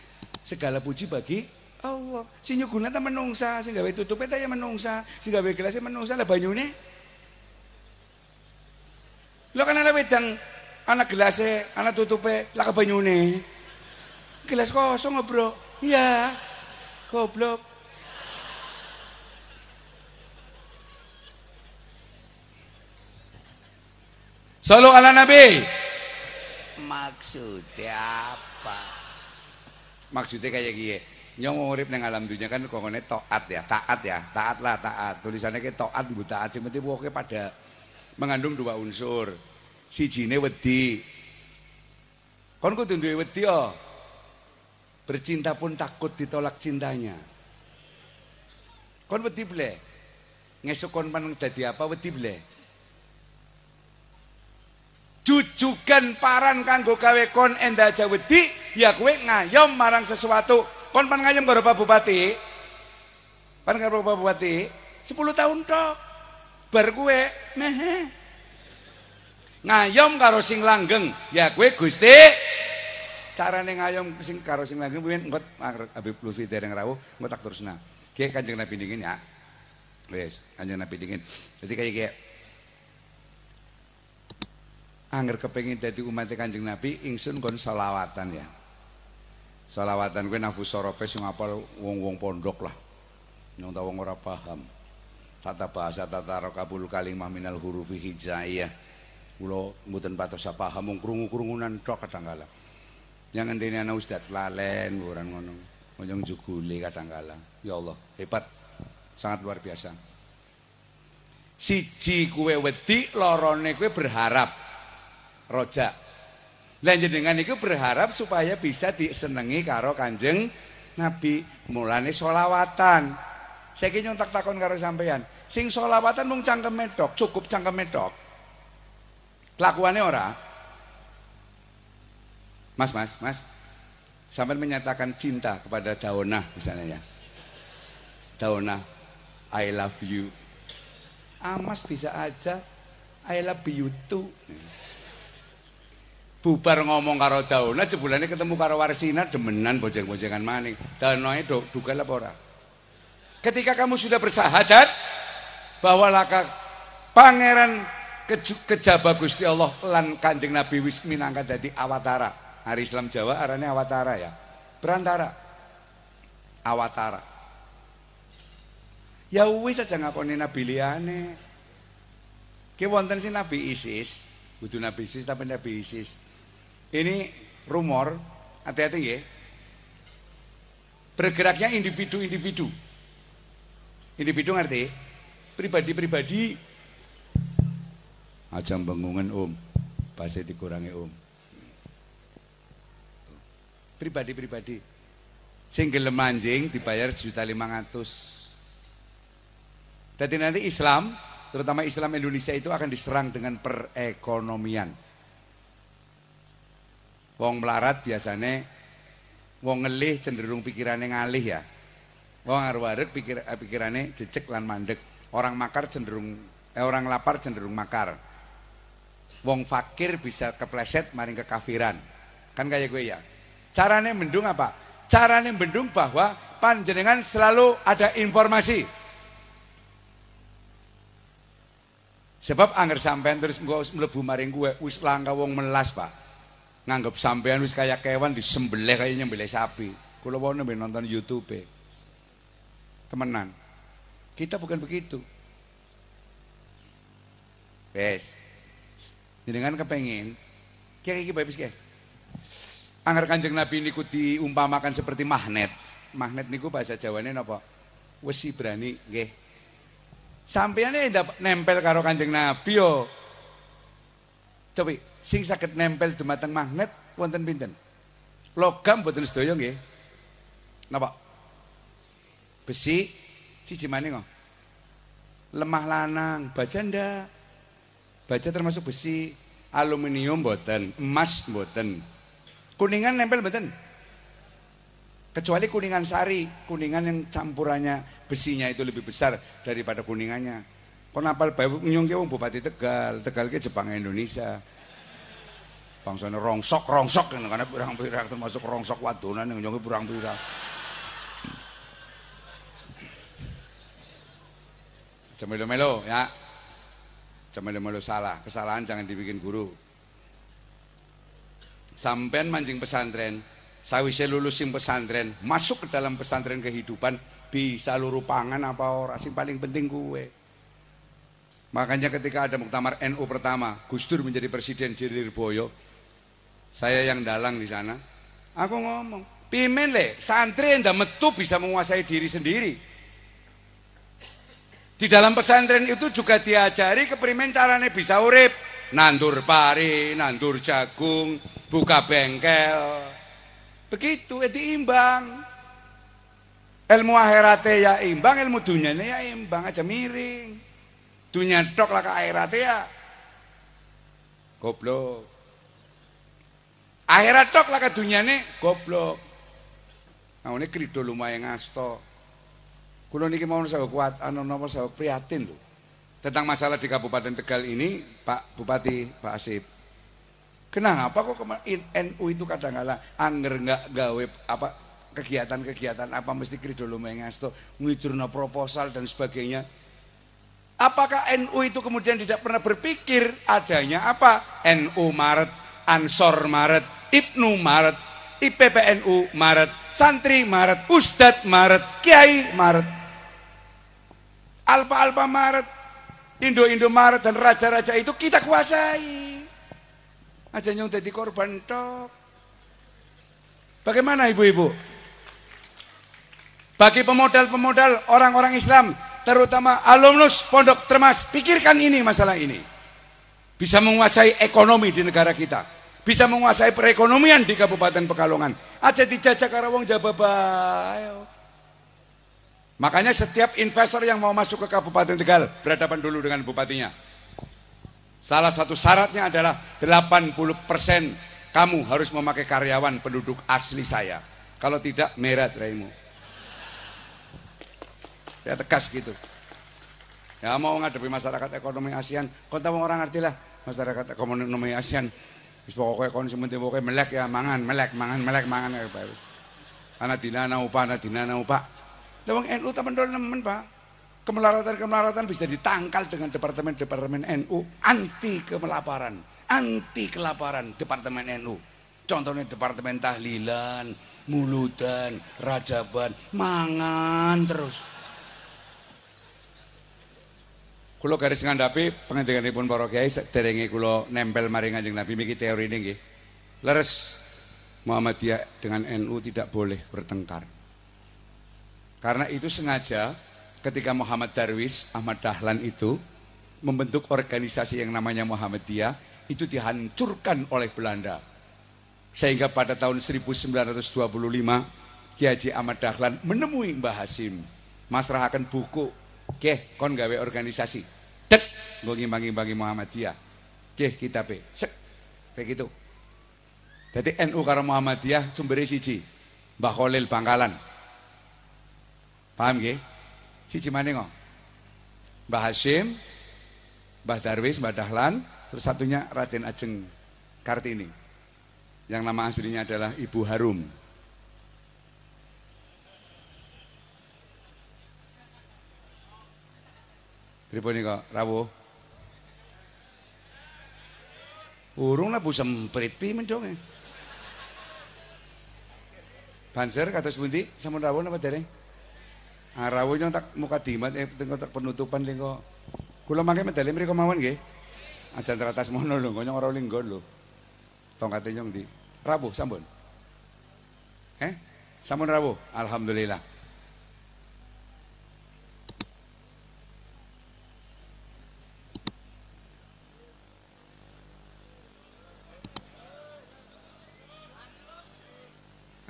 segala puji bagi Allah sing nyuguna menungsa sing gawe tutupe ta ya menungsa sing gawe gelas ya menungsa lah banyune Lo kan ana wedang, ana gelase, ana tutupe, lah kebanyune. Gelas kosong ngobrol. Iya. Goblok. Solo ala Nabi. Maksudnya apa? Maksudnya kayak gini. Yang urip yang alam dunia kan kongone taat ya, taat ya, taat lah taat. Tulisannya kayak taat, buta taat. Sementing pokoknya pada mengandung dua unsur. sijine wedi. Kon kudu duwe wedi ya. Bercinta pun takut ditolak cintanya. Kon wedi bleh. Ngesuk kon meneng dadi apa wedi bleh. Jujukan paran kanggo gawe kon enda aja wedi, ya kowe ngayom marang sesuatu. Kon pan ngayom karo Bupati. Pan karo Bupati 10 tahun tok. Bar kowe mehe. ngayom karo sing langgeng ya kue gusti carane ngayom sing karo sing langgeng mungkin ngot abip lufi dereng rawu ngot tak terus nah kanjeng nabi dingin ya wes kanjeng nabi dingin jadi kaya kaya, Angger kepengin dadi umat Kanjeng Nabi ingsun kon selawatan ya. Selawatan kuwi nafu sorope sing apal wong-wong pondok lah. Nyong ta wong ora paham. Tata bahasa tata rokabul kalimah minal hurufi hijaiyah. kula mboten patos paham mung krungu-krungunan tok kadangkala yang entine ana ustaz lalen ora ngono konyong jugule kadangkala ya Allah hebat sangat luar biasa siji kue wedi lorone kue berharap roja lan jenengan itu berharap supaya bisa disenengi karo kanjeng nabi mulane solawatan saya tak takon karo sampeyan sing solawatan mung cangkem medok cukup cangkem medok Kelakuannya ora. Mas, mas, mas. Sampai menyatakan cinta kepada Daunah misalnya ya. daunah I love you. Amas bisa aja, I love you too. Bubar ngomong karo sebulan jebulannya ketemu karo Warsina demenan bojeng-bojengan maning. Daunahnya do, duga lah ora? Ketika kamu sudah bersahadat bahwa laka pangeran kejaba Gusti Allah lan Kanjeng Nabi wis minangka jadi awatara. Hari Islam Jawa arane awatara ya. Perantara. Awatara. Ya wis saja ngakoni nabi liyane. Ki wonten si Nabi Isis, butuh Nabi Isis tapi Nabi Isis. Ini rumor, hati-hati ya Bergeraknya individu-individu. Individu ngerti? Pribadi-pribadi aja bengungan om pasti dikurangi om pribadi-pribadi single gelem dibayar juta lima ratus jadi nanti Islam terutama Islam Indonesia itu akan diserang dengan perekonomian wong melarat biasanya wong ngelih cenderung pikirannya ngalih ya wong arwarek pikir, eh, pikirannya jecek lan mandek orang makar cenderung eh, orang lapar cenderung makar Wong fakir bisa kepleset maring kekafiran. Kan kayak gue ya. Caranya mendung apa? Caranya mendung bahwa panjenengan selalu ada informasi. Sebab angger sampean terus melebu maring gue wis langka wong melas, Pak. nganggap sampean wis kayak kewan disembelih kayak nyembelih sapi. Kula nabi nonton YouTube. Temenan. Kita bukan begitu. Yes. jenengan kepengen kayak iki babis kayak angker kanjeng nabi niku diumpamakan seperti magnet magnet niku bahasa jawanya nopo wesi berani gih sampeyane nempel karo kanjeng nabi yo coba sing sakit nempel dumateng magnet wonten pinten logam buatan sedoyo nggih napa besi siji maning lemah lanang baja Baja termasuk besi, aluminium boten, emas boten. Kuningan nempel boten. Kecuali kuningan sari, kuningan yang campurannya besinya itu lebih besar daripada kuningannya. Kenapa nyongke wong Bupati Tegal, Tegal ke Jepang Indonesia. Bangsane rongsok rongsok karena pirang-pirang termasuk rongsok wadonan yang nyongke pirang-pirang. Cemilu melo ya. Jangan malu-malu salah, kesalahan jangan dibikin guru. Sampean mancing pesantren, sawise lulusin pesantren, masuk ke dalam pesantren kehidupan, bisa luru pangan apa orang sing paling penting gue. Makanya ketika ada muktamar NU pertama, Gus Dur menjadi presiden di Lirboyo, saya yang dalang di sana, aku ngomong, pimen le, santri yang metu bisa menguasai diri sendiri. Di dalam pesantren itu juga diajari keprimen carane bisa urip. Nandur pari, nandur jagung, buka bengkel. Begitu ya diimbang. Ilmu akhiratnya ya imbang, ilmu dunianya ya imbang aja miring. Dunia tok lah ke akhiratnya ya. Goblok. Akhirat tok lah ke dunianya goblok. Nah ini krido lumayan ngasto. Kulo niki mau saya kuat anu nopo saya prihatin lho. Tentang masalah di Kabupaten Tegal ini, Pak Bupati, Pak Asip. Kenapa kok kemarin NU itu kadang kala anger nggak gawe apa kegiatan-kegiatan apa mesti krido lumengasto ngucurna proposal dan sebagainya. Apakah NU itu kemudian tidak pernah berpikir adanya apa? NU Maret, Ansor Maret, Ibnu Maret, IPPNU Maret, Santri Maret, Ustadz Maret, Kiai Maret. Alpa-alpa Maret, Indo-Indo Maret dan raja-raja itu kita kuasai. Aja nyong jadi korban tok. Bagaimana ibu-ibu? Bagi pemodal-pemodal orang-orang Islam, terutama alumnus Pondok Termas, pikirkan ini masalah ini. Bisa menguasai ekonomi di negara kita. Bisa menguasai perekonomian di Kabupaten Pekalongan. Aja dijajak karawang Jababa. Ayo. Makanya setiap investor yang mau masuk ke Kabupaten Tegal berhadapan dulu dengan bupatinya. Salah satu syaratnya adalah 80% kamu harus memakai karyawan penduduk asli saya. Kalau tidak merah raimu. Ya tegas gitu. Ya mau ngadepi masyarakat ekonomi ASEAN, kau tahu orang lah masyarakat ekonomi ASEAN. Wis pokoke kon sing melek ya mangan, melek, mangan, melek, mangan ya pak. Ana dinana upah, ana dinana upah Lewang NU teman teman pak. Kemelaratan-kemelaratan bisa ditangkal dengan departemen-departemen NU anti kemelaparan, anti kelaparan departemen NU. Contohnya departemen tahlilan, muludan, rajaban, mangan terus. Kulo garis ngandhapi pengendikanipun para kiai terengi kulo nempel maring anjing Nabi miki teori ini Leres Muhammadiyah dengan NU tidak boleh bertengkar. Karena itu sengaja ketika Muhammad Darwis, Ahmad Dahlan itu membentuk organisasi yang namanya Muhammadiyah itu dihancurkan oleh Belanda. Sehingga pada tahun 1925 Kiai Haji Ahmad Dahlan menemui Mbah Hasim. Masrahakan buku, "Keh, kon gawe organisasi." Dek, nggo ngimbangi-imbangi Muhammadiyah. Keh pe. Sek. Kayak gitu. Jadi NU karena Muhammadiyah cumbere siji. Mbah Khalil Bangkalan. Paham nggih? Siji maning Mbah Hashim, Mbah Darwis, Mbah Dahlan, terus satunya Raden Ajeng Kartini. Yang nama aslinya adalah Ibu Harum. Pripun kok rawuh? Urung lah bu semprit pi ya? Banser kata pundi sama Rabu napa dereng? Harawu nah, nyong tak muka eh tengok tak penutupan lingko. Kulo mangke medali mereka mawon nggih. Aja teratas mono lho, nyong ora linggon lho. Tongkat nyong di Rabu sambon. Eh? Sambon Rabu. Alhamdulillah.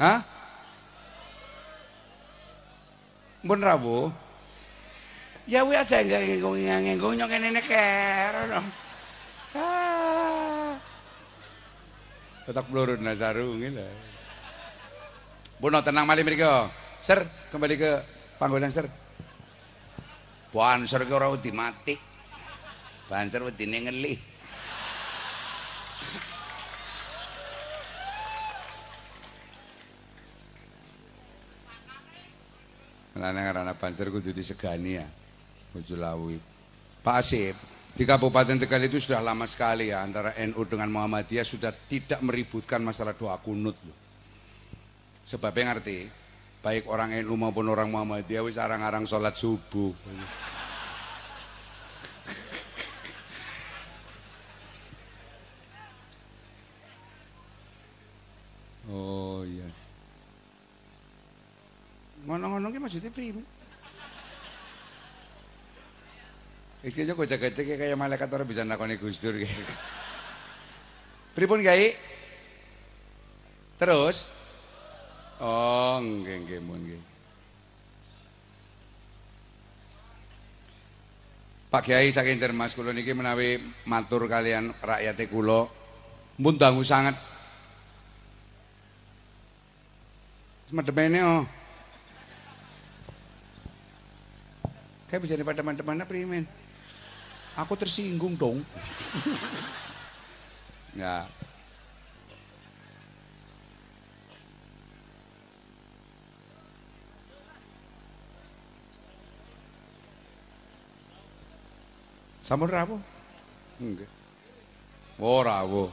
Hah? Mbun rawuh. Ya wi aja enggak nggonyong-nggonyong nyong kene nek ora. Ah. Tetap blurun nazarung ini lah. tenang malih mereka. Sir, kembali ke panggonan sir. Banser ki ora di mati. Banser wedine ngelih. Karena karena banjir kudu disegani ya. Bojolawi. Pak Asep, di Kabupaten Tegal itu sudah lama sekali ya antara NU dengan Muhammadiyah sudah tidak meributkan masalah doa kunut. loh. yang ngerti, baik orang NU maupun orang Muhammadiyah wis arang-arang sholat subuh. Oh. Ngono-ngono ki maksudnya prima. Iki yo jaga cek kayak malaikat ora bisa nakoni Gus Dur ki. Pripun kai, Terus Oh, nggih nggih mun nggih. Pak Kiai saking termas kula niki menawi matur kalian rakyate Kulo, mun sangat. sanget. Semedemene oh. Kayak bisa daripada teman-teman apa men? Aku tersinggung dong. ya. Sampun rawuh? Enggak. Oh rawuh.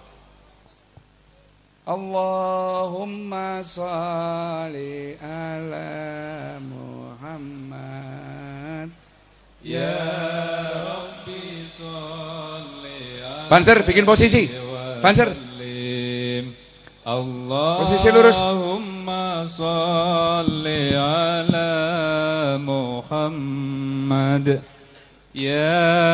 Allahumma salli ala Muhammad Ya Rabbi bikin posisi. Banser. Posisi lurus. Allahumma ala Muhammad. Ya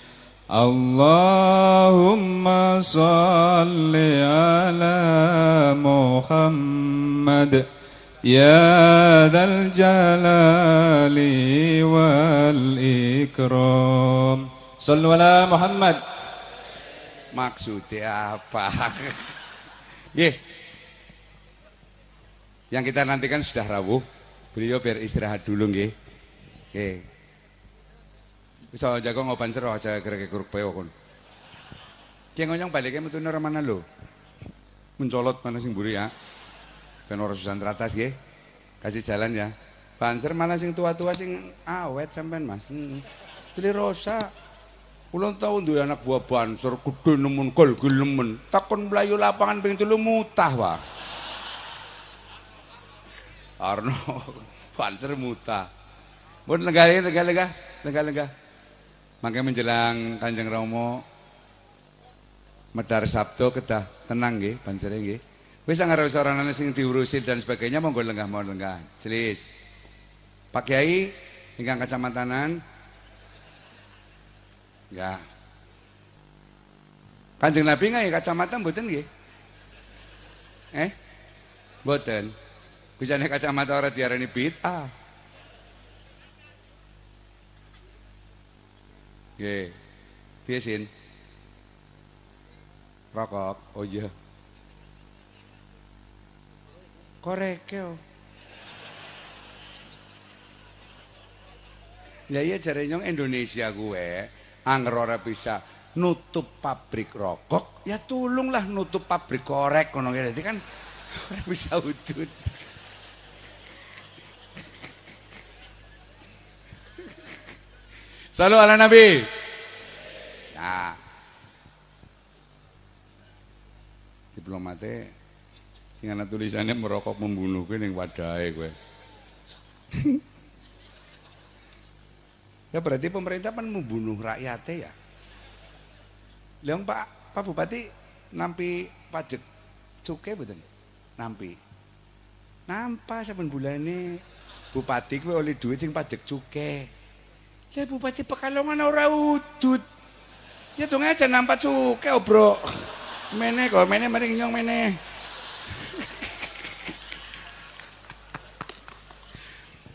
Allahumma salli ala Muhammad Ya dal jalali wal ikram Sallu ala Muhammad Maksudnya apa? Yeh Yang kita nantikan sudah rawuh Beliau beristirahat dulu nggih. Nggih bisa jago ngoban sira aja kerja keruk peo kon. kian ngonyong betul metu tuh mana lo Mencolot mana sing buri ya? Ben susan teratas ya Kasih jalan ya. Banser mana sing tua-tua sing awet sampean Mas. Hmm. Tuli rosa. ulang tahun tuh anak buah banser kudu nemun kol gulemen. Takon belayu lapangan tuh lu mutah wah Arno banser mutah. Mun negara negara negara negara Makanya menjelang Kanjeng Romo medar Sabtu kedah tenang nggih banjere nggih. Wis anggere soranane sing diurusi dan sebagainya monggo lenggah mohon lenggah. Jelis. Pak Kiai ingkang kacamatanan ya. Kanjeng Nabi nggih ya, kacamata mboten nggih. Eh? Mboten. Bisa kacamata ora diarani bid'ah. Oke. Biasin. Rokok. Oh Korek, yo. Oh? Ya iya jare nyong Indonesia gue anger ora bisa nutup pabrik rokok, ya tulunglah nutup pabrik korek ngono kan ora bisa udut. Salu ala Nabi. Nah. Diplomate sing ana tulisannya merokok membunuh kuwi ning wadahe kowe. ya berarti pemerintah kan membunuh rakyatnya ya. Lihat Pak Pak Bupati nampi pajak cukai betul, nampi. Nampa saben ini. bupati kuwi oleh duit sing pajak cukai. Ya Bupati Pekalongan ora udut. Ya dong aja nampak cuke bro. Mene kok, mene mari nyong mene.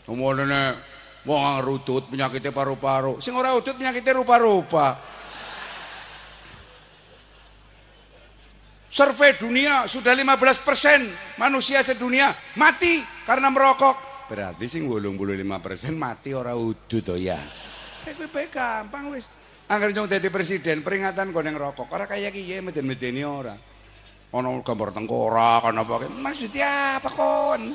Umulene wong rudut penyakitnya paru-paru. Sing ora udut penyakitnya rupa-rupa. Survei dunia sudah 15% manusia sedunia mati karena merokok. Berarti sing 85% mati orang udut to oh ya. saya bae gampang wis. Angger nyong dadi presiden peringatan kau yang rokok ora kaya kiye meden-medeni ora. Ana gambar tengkorak ana apa maksudnya apa kon?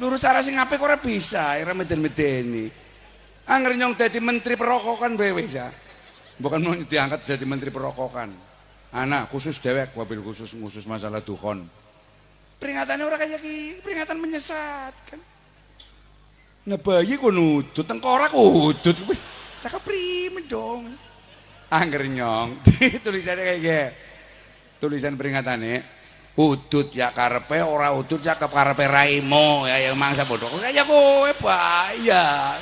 Lurus cara sing apik ora bisa, ora meden-medeni. Angger nyong dadi menteri perokokan bae ya. Bukan mau diangkat jadi menteri perokokan. Anak khusus dewek wabil khusus khusus masalah kon peringatannya orang kayak gini peringatan kan? nah bayi ku nudut tengkorak udut. nudut cakap prima dong angger nyong tulisannya kaya gini tulisan peringatannya udut ya karepe ora udut cakep karepe raimo ya yang mangsa bodoh kayak ya bayar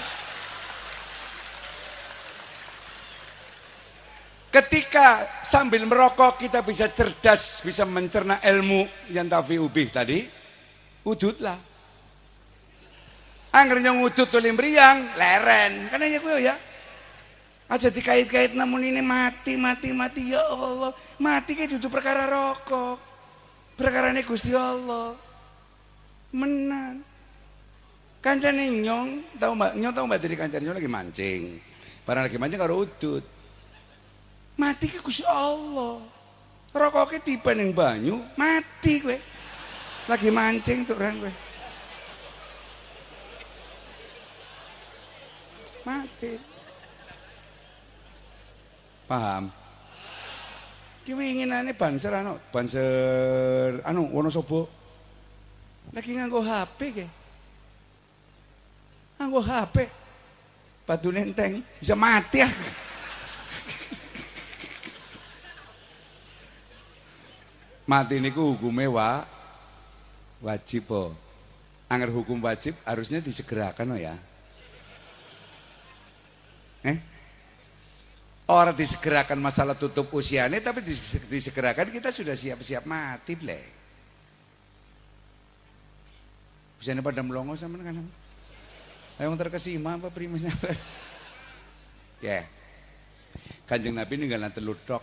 Ketika sambil merokok kita bisa cerdas, bisa mencerna ilmu yang tafi ubih tadi. Udutlah. Anggernya ujud tuh limbriang, leren. Kan aja gue ya. Aja dikait-kait namun ini mati, mati, mati. Ya Allah. Mati kayak duduk perkara rokok. Perkara ini Gusti Allah. Menan. Kancane nyong, tahu mbak, nyong tahu mbak dari kancane nyong lagi mancing. Barang lagi mancing karo udut mati ke Gusti Allah. Rokoke tipe ning banyu, mati kowe. Lagi mancing tuh Ren kowe. Mati. Paham? Ki winginane banser anu, banser anu Wonosobo. Lagi nganggo HP ke. Nganggo HP. Padune enteng, bisa mati ah. mati niku hukumnya wa wajib po. angker hukum wajib harusnya disegerakan oh ya. Eh? Orang disegerakan masalah tutup usianya tapi disegerakan kita sudah siap-siap mati, Blek. Usianya pada melongo sama kan. Ayo terkesima apa primasnya apa? Ya. Kanjeng Nabi ninggalan telur ludok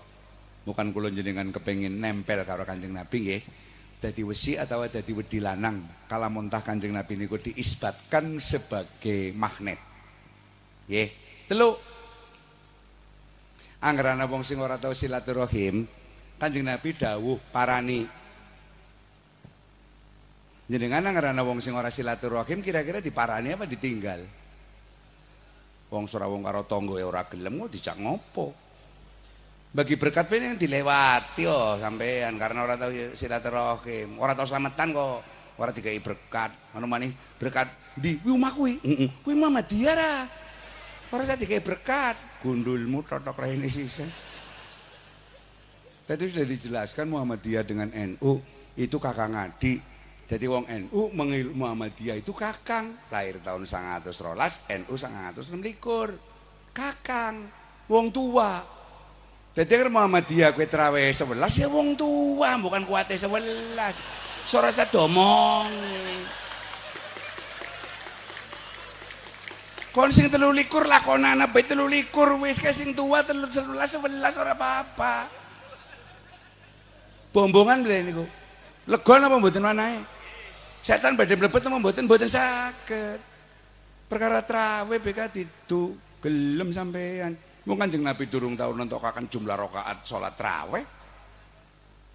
bukan kulo jenengan kepengin nempel karo Kanjeng Nabi nggih. Dadi wesi atau jadi wedi lanang, montah Kanjeng Nabi niku diisbatkan sebagai magnet. ya. Telu. Anggaran ana wong sing ora tau silaturahim, Kanjeng Nabi dawuh parani Jenengan angger ana wong sing ora silaturahim kira-kira Parani apa ditinggal? Wong sura wong karo ya ora gelem kok dijak ngopo? bagi berkat ini yang dilewati oh sampean karena orang tahu ya, silaturahim orang tahu selamatan kok orang tiga berkat mana mana berkat di rumah kui kui mama diara orang saya tiga berkat gundulmu totok rahine sisa tadi sudah dijelaskan Muhammadiyah dengan NU itu kakang adik jadi wong NU mengil Muhammadiyah itu kakang lahir tahun 1912 NU 1926 kakang wong tua jadi kan Muhammadiyah kue terawih sebelas ya wong tua bukan kuatnya sebelas. Suara saya domong. Kon sing telu likur anak bayi telu likur wis kae sing tua telu sebelas sebelas orang apa-apa. Bombongan beli ku, Legon apa mana wanae? Setan badan mlebet apa mboten buatin sakit. Perkara teraweh BK itu gelem sampean. Wong Kanjeng Nabi durung tau nentokaken jumlah rakaat sholat raweh.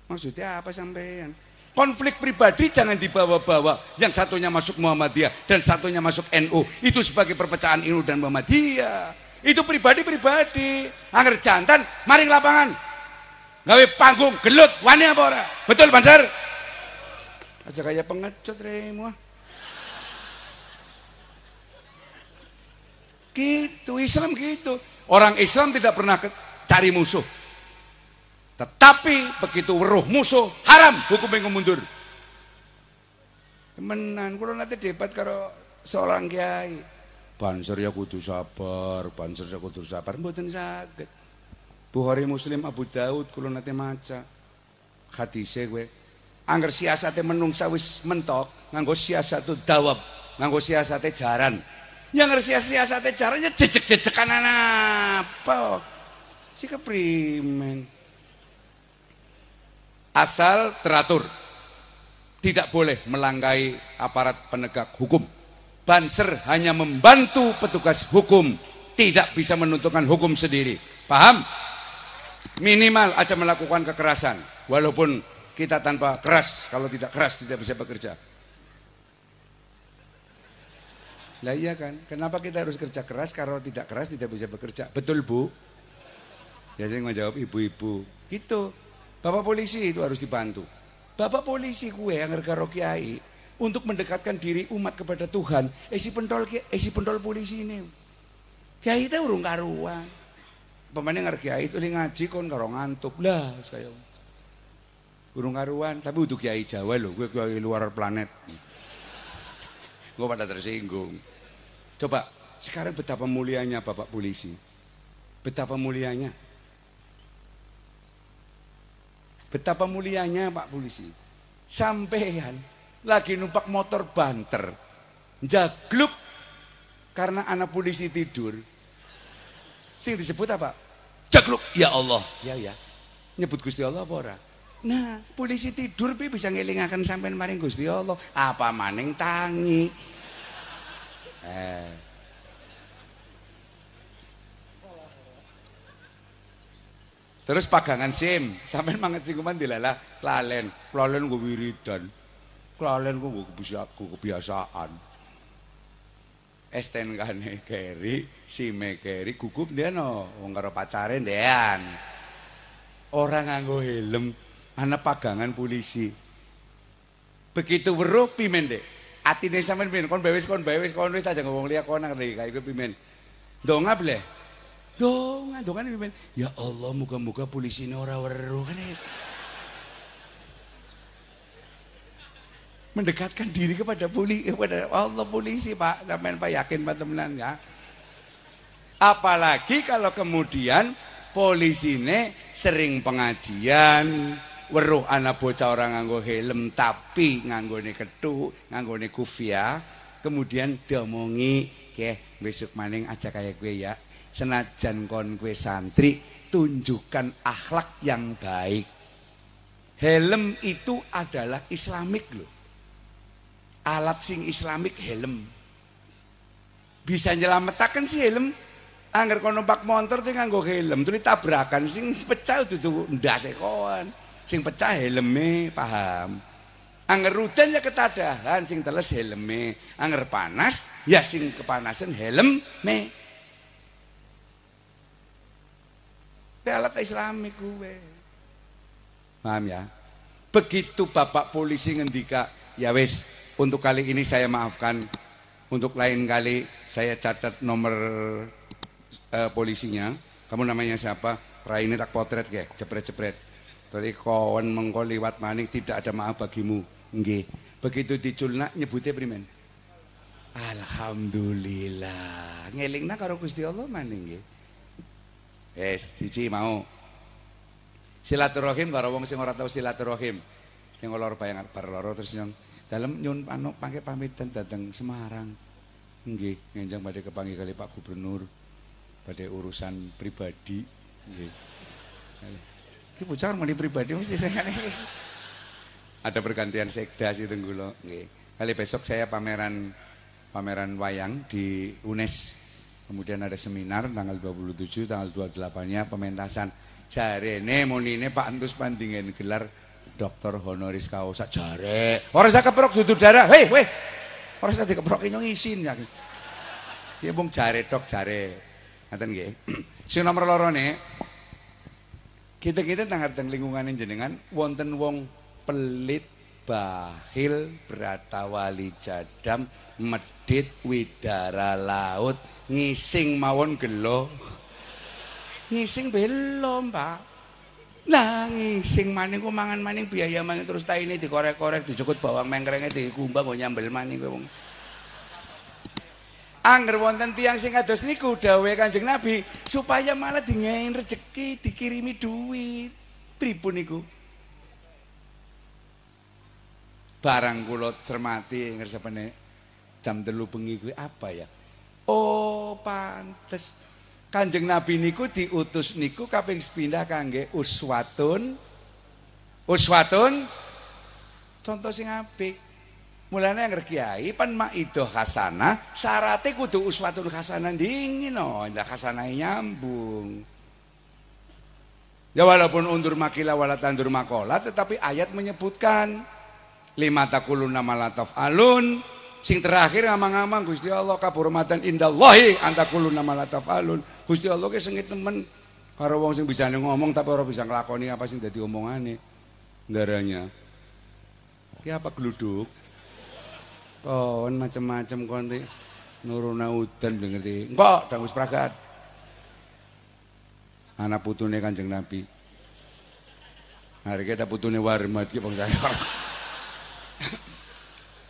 Maksudnya apa sampean? Konflik pribadi jangan dibawa-bawa. Yang satunya masuk Muhammadiyah dan satunya masuk NU. Itu sebagai perpecahan NU dan Muhammadiyah. Itu pribadi-pribadi. Angger jantan, maring lapangan. Gawe panggung gelut wani apa ora? Betul Banser? Aja kayak pengecut remu. Gitu, Islam gitu. Orang Islam tidak pernah cari musuh. Tetapi begitu weruh musuh haram yang mundur. Menan, kalau nanti debat karo seorang kiai. Banser ya kudu sabar, banser ya kudu sabar mboten sakit. Buhari Muslim Abu Daud kula nanti maca. hati Hadise kowe angger siasate menungsa wis mentok nganggo siasatu dawab, nganggo siasate jaran yang siasatnya caranya jejek-jejekan apa si keprimen asal teratur tidak boleh melanggai aparat penegak hukum Banser hanya membantu petugas hukum tidak bisa menentukan hukum sendiri paham? minimal aja melakukan kekerasan walaupun kita tanpa keras kalau tidak keras tidak bisa bekerja lah iya kan, kenapa kita harus kerja keras kalau tidak keras tidak bisa bekerja? Betul Bu? ya saya Biasanya jawab ibu-ibu. Gitu. Bapak polisi itu harus dibantu. Bapak polisi gue yang ngergaro kiai untuk mendekatkan diri umat kepada Tuhan. Esi eh, pentol esi eh, pentol polisi ini. Kiai itu urung karuan. Pemainnya ngar kiai itu ngaji kon karo ngantuk lah saya. Urung karuan, tapi untuk kiai Jawa loh, gue kiai luar planet gue pada tersinggung coba sekarang betapa mulianya bapak polisi betapa mulianya betapa mulianya pak polisi sampean lagi numpak motor banter jagluk karena anak polisi tidur sing disebut apa jagluk ya Allah ya ya nyebut Gusti Allah apa orang Nah, polisi tidur pi bisa ngelingaken sampean maring Gusti Allah. Apa maning tangi? Eh. Terus pagangan SIM, sampean manget singkuman dilalah lalen, lalen gue wiridan. Lalen gue kebiasaan. Esten kane keri, si me keri, gugup dia no, oh, ngaro pacarin dian. Orang nganggo helm, anak pagangan polisi begitu weruh pimen deh atine sampean pimen kon bewes kon bewes kon wis aja ngomong liya kon ngerti kae kowe pimen donga dongan, donga dongane pimen ya Allah muka-muka polisi ini ora weruh kan mendekatkan diri kepada polisi kepada Allah polisi Pak sampean Pak yakin Pak temenan ya apalagi kalau kemudian polisine sering pengajian weruh anak bocah orang nganggo helm tapi nganggo ketu nganggo kufia kemudian diomongi ke besok maning aja kayak gue ya senajan kon gue santri tunjukkan akhlak yang baik helm itu adalah islamik loh alat sing islamik helm bisa nyelametakan si helm anggar kono bak motor tuh nganggo helm tuh tabrakan sing pecah itu tuh ndase kawan sing pecah helme paham Anger rudan ya ketadahan, sing teles helme. Anger panas ya sing kepanasan helm me. Alat Islami gue. Paham ya? Begitu Bapak polisi ngendika, ya wis, untuk kali ini saya maafkan. Untuk lain kali saya catat nomor uh, polisinya. Kamu namanya siapa? ini tak potret gak, jepret-jepret Tadi kawan mengko liwat maning tidak ada maaf bagimu. Nggih. Begitu diculna nyebute primen. Alhamdulillah. Ngelingna karo Gusti Allah maning nggih. Wes, eh, siji mau. Silaturahim karo wong sing ora tau silaturahim. Sing lor bayang bar loro terus nyong dalem nyun panuk pangke pamitan dateng Semarang. Nggih, ngenjang badhe kepanggih kali Pak Gubernur. Badhe urusan pribadi. Nggih. Ki bocah mandi pribadi mesti senengane. Ada pergantian sekda sih Tenggulo. Kali besok saya pameran pameran wayang di UNES. Kemudian ada seminar tanggal 27, tanggal 28-nya pementasan. Jarene munine Pak Entus pandingin gelar dokter honoris causa jare. Orang usah keprok duduk darah. Hei, weh. Orang usah dikeprok nyong isin ya. Ya bung jare dok jare. Ngaten nggih. Sing nomor loro nih. Kita-kita tangkar teng lingkungan jenengan, wonten wong pelit, bahil, beratawali jadam, medit, widara laut, ngising mawon gelo. Ngising belom, Pak. Nah, ngising maning, kok mangan maning, biaya maning, terus tak ini dikorek-korek, dicukut bawang mengkrenge dikumbang, mau nyambel maning, kok. Angger wonten tiang sing kados niku dawuh Kanjeng Nabi supaya malah dingein rejeki dikirimi duit. Pripun niku? Barang kula cermati ngersepene jam telu bengi kuwi apa ya? Oh, pantes. Kanjeng Nabi niku diutus niku kaping sepindah kangge uswatun. Uswatun contoh sing apik. Mulane anggar kiai pan itu kasana, syaratnya kudu uswatun kasana dingin no, indah kasana nyambung. Ya walaupun undur makila walat undur makola tetapi ayat menyebutkan lima takulun nama latof alun sing terakhir ngamang-ngamang Gusti Allah kapurmatan antakulun nama latof alun Gusti Allah ke sengit temen karo wong sing bisa ngomong tapi orang bisa ngelakoni apa sing jadi omongane darahnya, ki apa geluduk Kawan oh, macam-macam kau nanti nuruna udan belum ngerti. Enggak, dangus prakat. Anak putune kanjeng nabi. Hari kita putune warmat ki bangsa.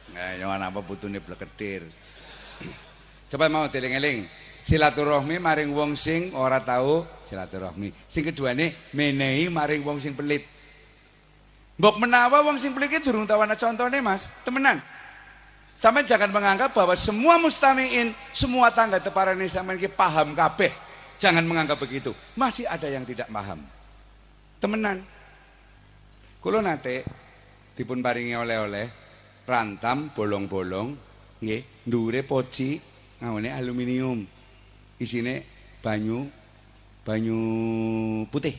Nah, yang anak apa putune blekedir. Coba mau teling-eling. Silaturahmi maring wong sing ora tahu silaturahmi. Sing kedua nih, menehi maring wong sing pelit. Mbok menawa wong sing pelit ki durung tawana contone, Mas. Temenan. Sampai jangan menganggap bahwa semua mustamiin, semua tangga teparane sampai ini paham kabeh. Jangan menganggap begitu. Masih ada yang tidak paham. Temenan. Kulo nate dipun paringi oleh-oleh rantam bolong-bolong nggih dure ndure poci ngawane aluminium. Isine banyu banyu putih.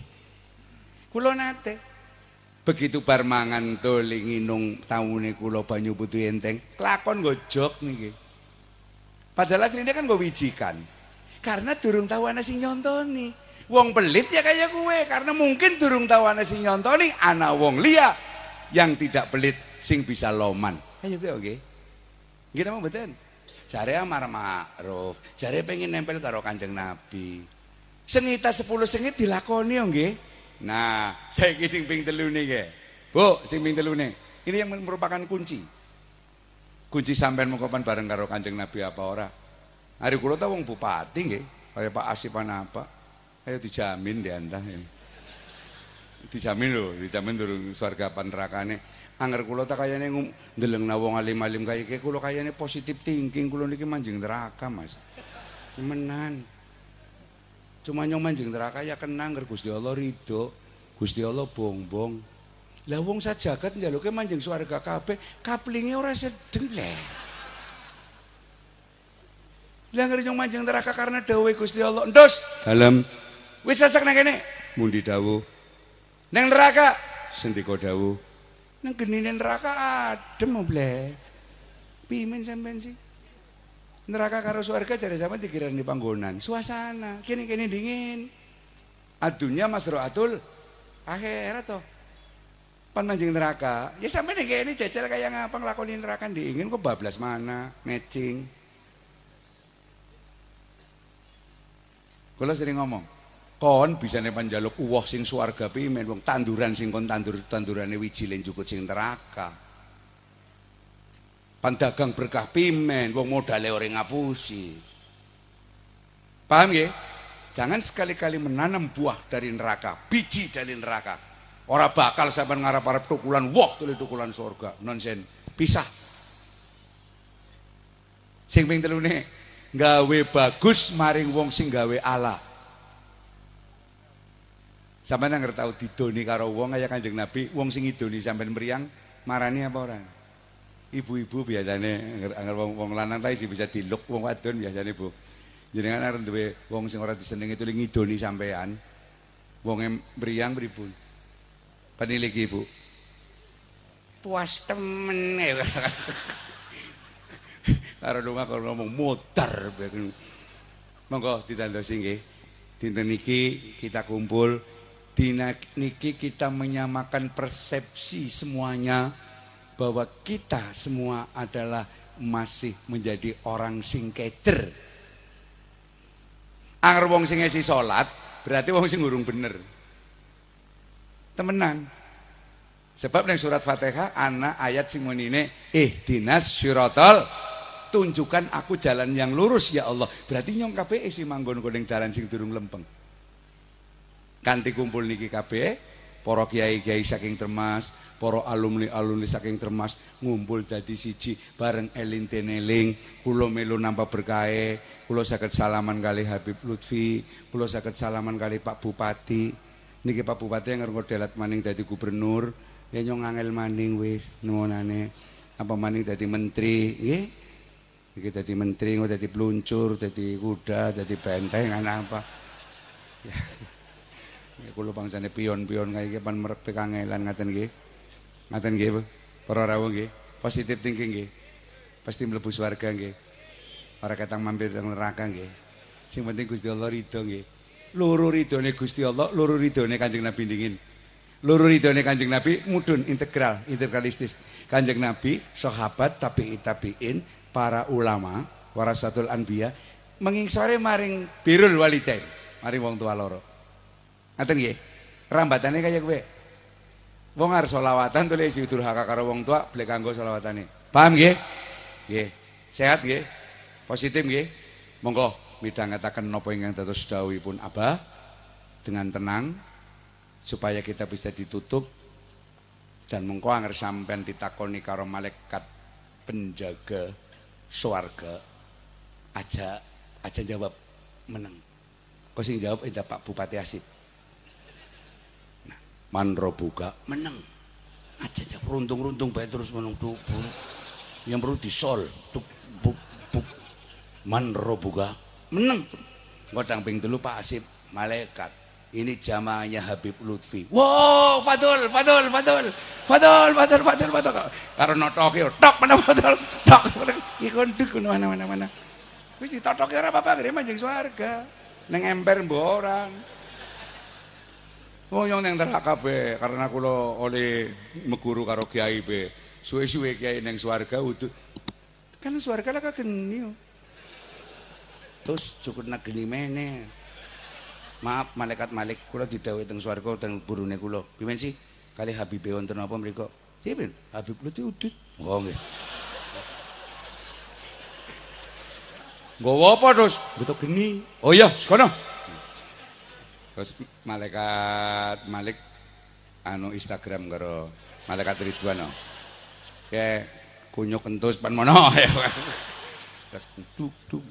Kulo nate Begitu bar mangan nginung inung taune kula banyu putu enteng, lakon nggo nih niki. Padahal aslinya kan gue wijikan. Karena durung tahu ana sing nyontoni. Wong pelit ya kayak gue, karena mungkin durung tahu ana sing nyontoni ana wong lia yang tidak pelit sing bisa loman. Ayo piye oke. gini mau mboten? Jare amar ma'ruf, jare pengen nempel karo Kanjeng Nabi. Sengita 10 sengit dilakoni nggih. Nah, saiki sing ping telu niki. Bu, sing ping telune. Ini yang merupakan kunci. Kunci sampean mengkopan bareng karo Kanjeng Nabi apa ora? Hari kula ta wong bupati nggih, kaya Pak Asif apa? Ayo dijamin di antah ya. Dijamin lho, dijamin durung surga pan nerakane. Angger kula ta kayane ndelengna wong alim-alim kaya iki kula kayane positif thinking kula niki manjing neraka, Mas. Menan. Cuma nyong manjing neraka ya kenang ger Gusti Allah ridho, Gusti Allah bongbong. Lah wong sajagat njaluke manjing swarga kabeh, kaplinge ora sedeng le. Lah ngeri nyong manjing neraka karena dawuh Gusti Allah. Endos dalem wis sasak nang kene. Mundi dawuh. Nang neraka sendika dawuh. Nang genine neraka adem mbleh Pimen sampean sih? neraka karo surga cari sama dikira di panggonan suasana kini kini dingin adunya mas masroatul akhirat toh penanjing neraka ya sampai nih kayak ini jajal kayak ngapa ngelakonin neraka diingin kok bablas mana matching kalau sering ngomong kon bisa nih panjaluk uwah sing suarga pimen wong tanduran sing kon tandur tandurannya wijilin cukup sing neraka Pandagang berkah pimen, wong modal ora ngapusi. Paham ya? Jangan sekali-kali menanam buah dari neraka, biji dari neraka. Orang bakal sampean ngarap para tukulan, wah tuli tukulan surga. Nonsen. Pisah. Sing ping telune gawe bagus maring wong sing gawe ala. nang ngerti tau didoni karo wong ayah Kanjeng Nabi, wong sing idoni sampai meriang marani apa orang ibu-ibu biasanya anggar wong wong lanang sih bisa diluk wong wadon biasanya Bu. Jadi kan, orang tuh wong sing orang disenengi itu ngidoni sampean. Wong beriang beribun Penilik Ibu. Puas temen ya. Karo rumah kalau ngomong muter. Monggo ditandosi singgi Dinten niki kita kumpul Dina niki kita menyamakan persepsi semuanya bahwa kita semua adalah masih menjadi orang singketer, Angger wong sing ngisi salat berarti wong sing urung bener. Temenan. Sebab yang surat Fatihah anak ayat sing menine eh dinas syirotol tunjukkan aku jalan yang lurus ya Allah. Berarti nyong kabeh isi manggon kuning dalan sing durung lempeng. Kanti kumpul niki kpe, para kiai-kiai saking Termas, para alumni-alumni saking Termas ngumpul dadi siji bareng Elin Teneling kula melu nampa berkahe kula saged salaman kali Habib Lutfi kula saged salaman kali Pak Bupati niki Pak Bupati yang ngrungok delat maning dadi gubernur ya nyong angel maning wis nuwunane apa maning dadi menteri nggih Iki dadi menteri ngono dadi peluncur dadi kuda dadi benteng ana apa ya kula bangsane pion-pion kae iki pan merek pekangelan ngaten nggih Ngaten nggih, Bu. Para rawuh nggih. Positif thinking nggih. Pasti mlebu swarga nggih. Ora ketang mampir nang neraka nggih. Sing penting Gusti Allah ridho nggih. Loro ridhone Gusti Allah, loro ridhone Kanjeng Nabi dingin. Loro ridhone Kanjeng Nabi mudhun integral, integralistis. Kanjeng Nabi, sahabat, tabi'in, tabi'in, para ulama, warasatul anbiya mengingsore maring birul walidain, maring wong tua loro. Ngaten nggih? Rambatane kaya kowe, Wong arep selawatan tuh isi durhaka karo wong tua blek kanggo selawatane. Paham nggih? Nggih. Sehat nggih? Positif nggih? Monggo midhangetaken napa ingkang dados dawuhipun Abah dengan tenang supaya kita bisa ditutup dan mengko anger sampean ditakoni karo malaikat penjaga swarga aja aja jawab menang, Kok sing jawab itu Pak Bupati Asih manro buka meneng aja aja runtung-runtung baik terus menunggu tubuh yang perlu disol tuk buk buk manro buka meneng ngodang ping dulu Pak Asib, malaikat ini jamaahnya Habib Lutfi. Wow, Fadul, Fadul, Fadul, Fadul, Fadul, Fadul, Fadul. Karena tok yo, tok mana Fadul, tok. ikon nduk mana mana mana. Wis ditotok ora apa-apa, gremeng suarga swarga. Neng ember mbok orang. Oh yang neng neraka be karena kula oleh meguru karo kiai be. Suwe-suwe kiai neng swarga itu, Kan swarga lah kageni. Terus cukup nak geni mana? Maaf malaikat malik di didawai teng suarga teng burune kula. gimana sih kali Habib Beon wonten apa mereka, Siapa? Habib tuh udut. Oh nggih. Gowo apa terus? Betok geni. Oh iya, sekarang terus malaikat Malik anu Instagram karo malaikat Ridwan no. Oh. ya kunyuk entus pan mono ya duk duk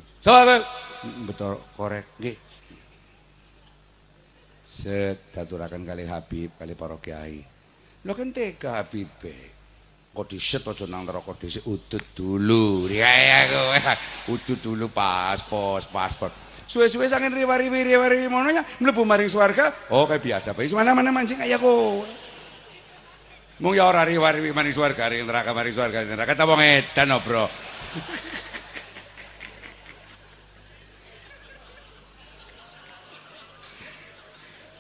betul korek nggih set kali Habib kali para kiai lo kan tega Habib kok diset aja nang neraka dhisik udut dulu ya aku ya, ya. udut dulu paspor paspor suwe-suwe sangen riwa-riwi riwa mono ya mlebu maring swarga oh kayak biasa bae mana-mana mancing kaya kowe mung ya ora riwa-riwi maring swarga ring neraka maring swarga neraka ta wong edan oh, bro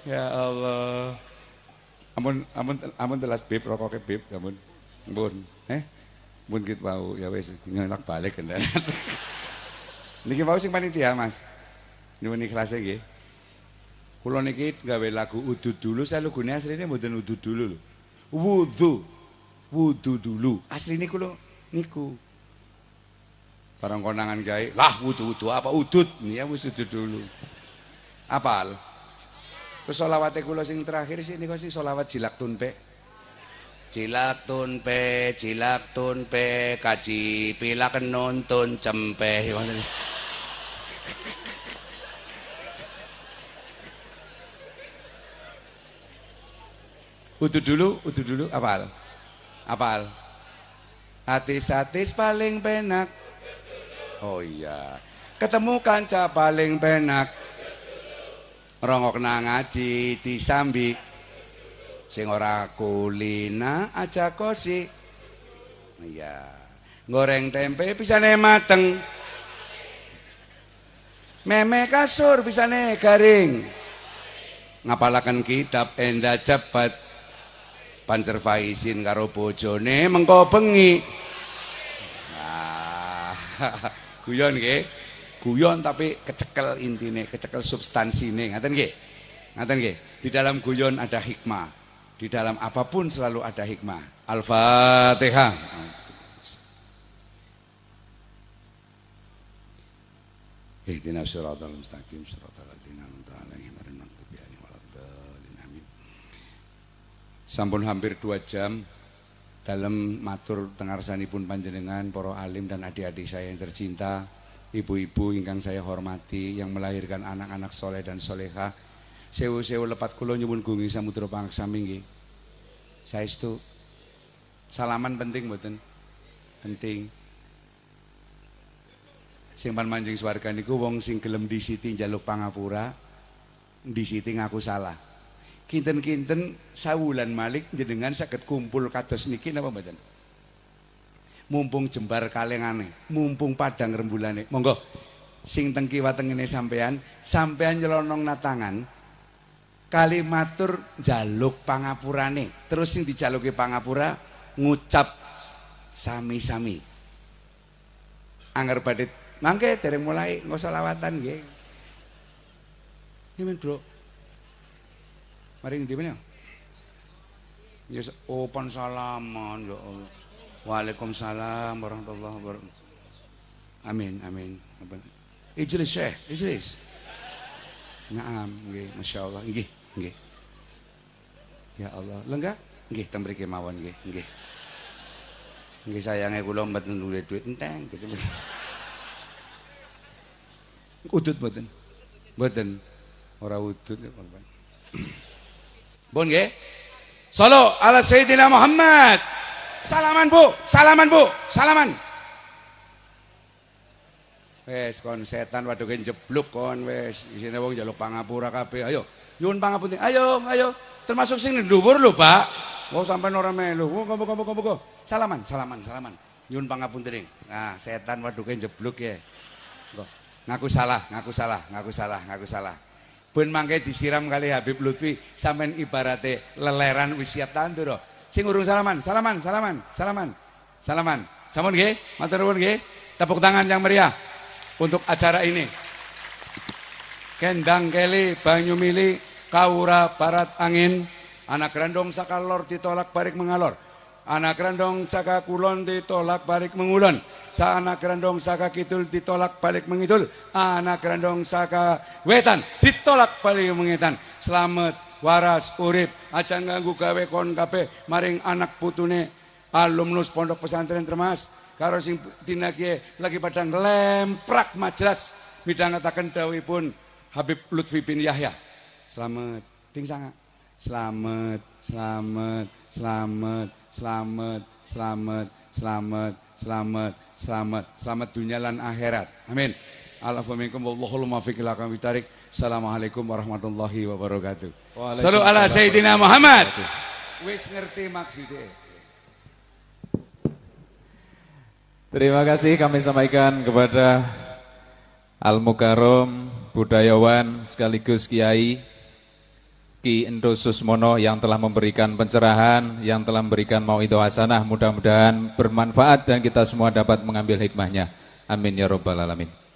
ya Allah amun amun amun telas bib rokoke bib ya amun ampun eh Mungkin git mau ya wes ngelak balik kendaraan Niki mau sing panitia, Mas. Ini Nuwun ikhlase nggih. Kula niki gawe lagu Udu dulu, saya lagune asline mboten Udu dulu lho. Wudu. Wudu dulu. Asline kula niku. Barang konangan gawe, lah wudu-wudu apa udut udud? Ya wis udud dulu. Apal? Terus solawate kula sing terakhir sih niku sih solawat jilak tunpe. Cilak tunpe, cilak tunpe, kaji pilak cempe. cempeh. Udu dulu, udu dulu, apal? Apal? Atis-atis paling penak. Oh iya. Ketemu kanca paling penak. Rongok nang ngaji disambi. Sing ora kulina aja kosi. Iya. Goreng tempe bisa pisane mateng. Meme kasur bisa pisane garing. Ngapalakan kitab enda cepat pancer faizin karo bojone mengko bengi nah, guyon ke guyon tapi kecekel intine kecekel ini ngaten ke ngaten ke di dalam guyon ada hikmah di dalam apapun selalu ada hikmah al-fatihah siratal mustaqim siratal sampun hampir dua jam dalam matur sani pun panjenengan poro alim dan adik-adik saya yang tercinta ibu-ibu ingkang saya hormati yang melahirkan anak-anak soleh dan soleha sewu-sewu lepat kulo nyumun gungi samudro pangsa minggi saya itu salaman penting buatan penting simpan mancing suarga niku wong sing gelem disiti jaluk pangapura disiti ngaku salah kinten-kinten sawulan malik jenengan sakit kumpul kados niki napa mboten mumpung jembar kalengane mumpung padang rembulane monggo sing teng kiwa tengene sampean sampean nyelonong natangan kali matur jaluk pangapurane terus sing dijaluki pangapura ngucap sami-sami anggar badit mangke dereng mulai nggak usah lawatan nggih Ini bro, Mari ndi meneh? Ya yes, ya, open salaman ya Allah. Waalaikumsalam warahmatullahi wabarakatuh. Amin amin. Ijlis Syekh, ijlis. Naam, nggih, masyaallah nggih, nggih. Ya Allah, lenggah? Nggih, ten mriki mawon nggih, nggih. Nggih sayange kula mboten duwe duit enteng gitu. Udut mboten. Mboten. Ora udut ya, Pak. Bon Solo ala Sayyidina Muhammad. Salaman Bu, salaman Bu, salaman. Wes kon setan waduke jeblok, kon wes isine wong njaluk pangapura kabeh. Ayo, nyuwun pangapunten. Ayo, ayo. Termasuk sini dubur lho, Pak. mau sampai orang melu, oh, kau kamu kamu kamu, salaman, salaman, salaman, nyun pangapunten. Nah setan waduke jeblok ya. Ngaku salah, ngaku salah, ngaku salah, ngaku salah ben mangke disiram kali Habib Lutfi sampean ibarate leleran wis siap tandur sing urung salaman salaman salaman salaman salaman sampun nggih matur nuwun nggih tepuk tangan yang meriah untuk acara ini Kendang Keli Banyumili Kaura Barat Angin anak randong sakalor ditolak barik mengalor anak rendong saka kulon ditolak balik mengulon sa anak rendong saka kidul ditolak balik mengidul anak rendong saka wetan ditolak balik mengetan selamat waras urip aja ganggu gawe kon kape maring anak putune alumnus pondok pesantren termas karo sing dina lagi padang lemprak majelas dawi pun Habib Lutfi bin Yahya selamat ting sanga selamat selamat selamat selamat, selamat, selamat, selamat, selamat, selamat dunia dan akhirat. Amin. Assalamualaikum warahmatullahi wabarakatuh. Salam ala sayidina Muhammad. Wis ngerti maksudnya. Terima kasih kami sampaikan kepada Al Mukarom budayawan sekaligus kiai Ki Endo Susmono yang telah memberikan pencerahan, yang telah memberikan mau itu hasanah, mudah-mudahan bermanfaat dan kita semua dapat mengambil hikmahnya. Amin ya robbal alamin.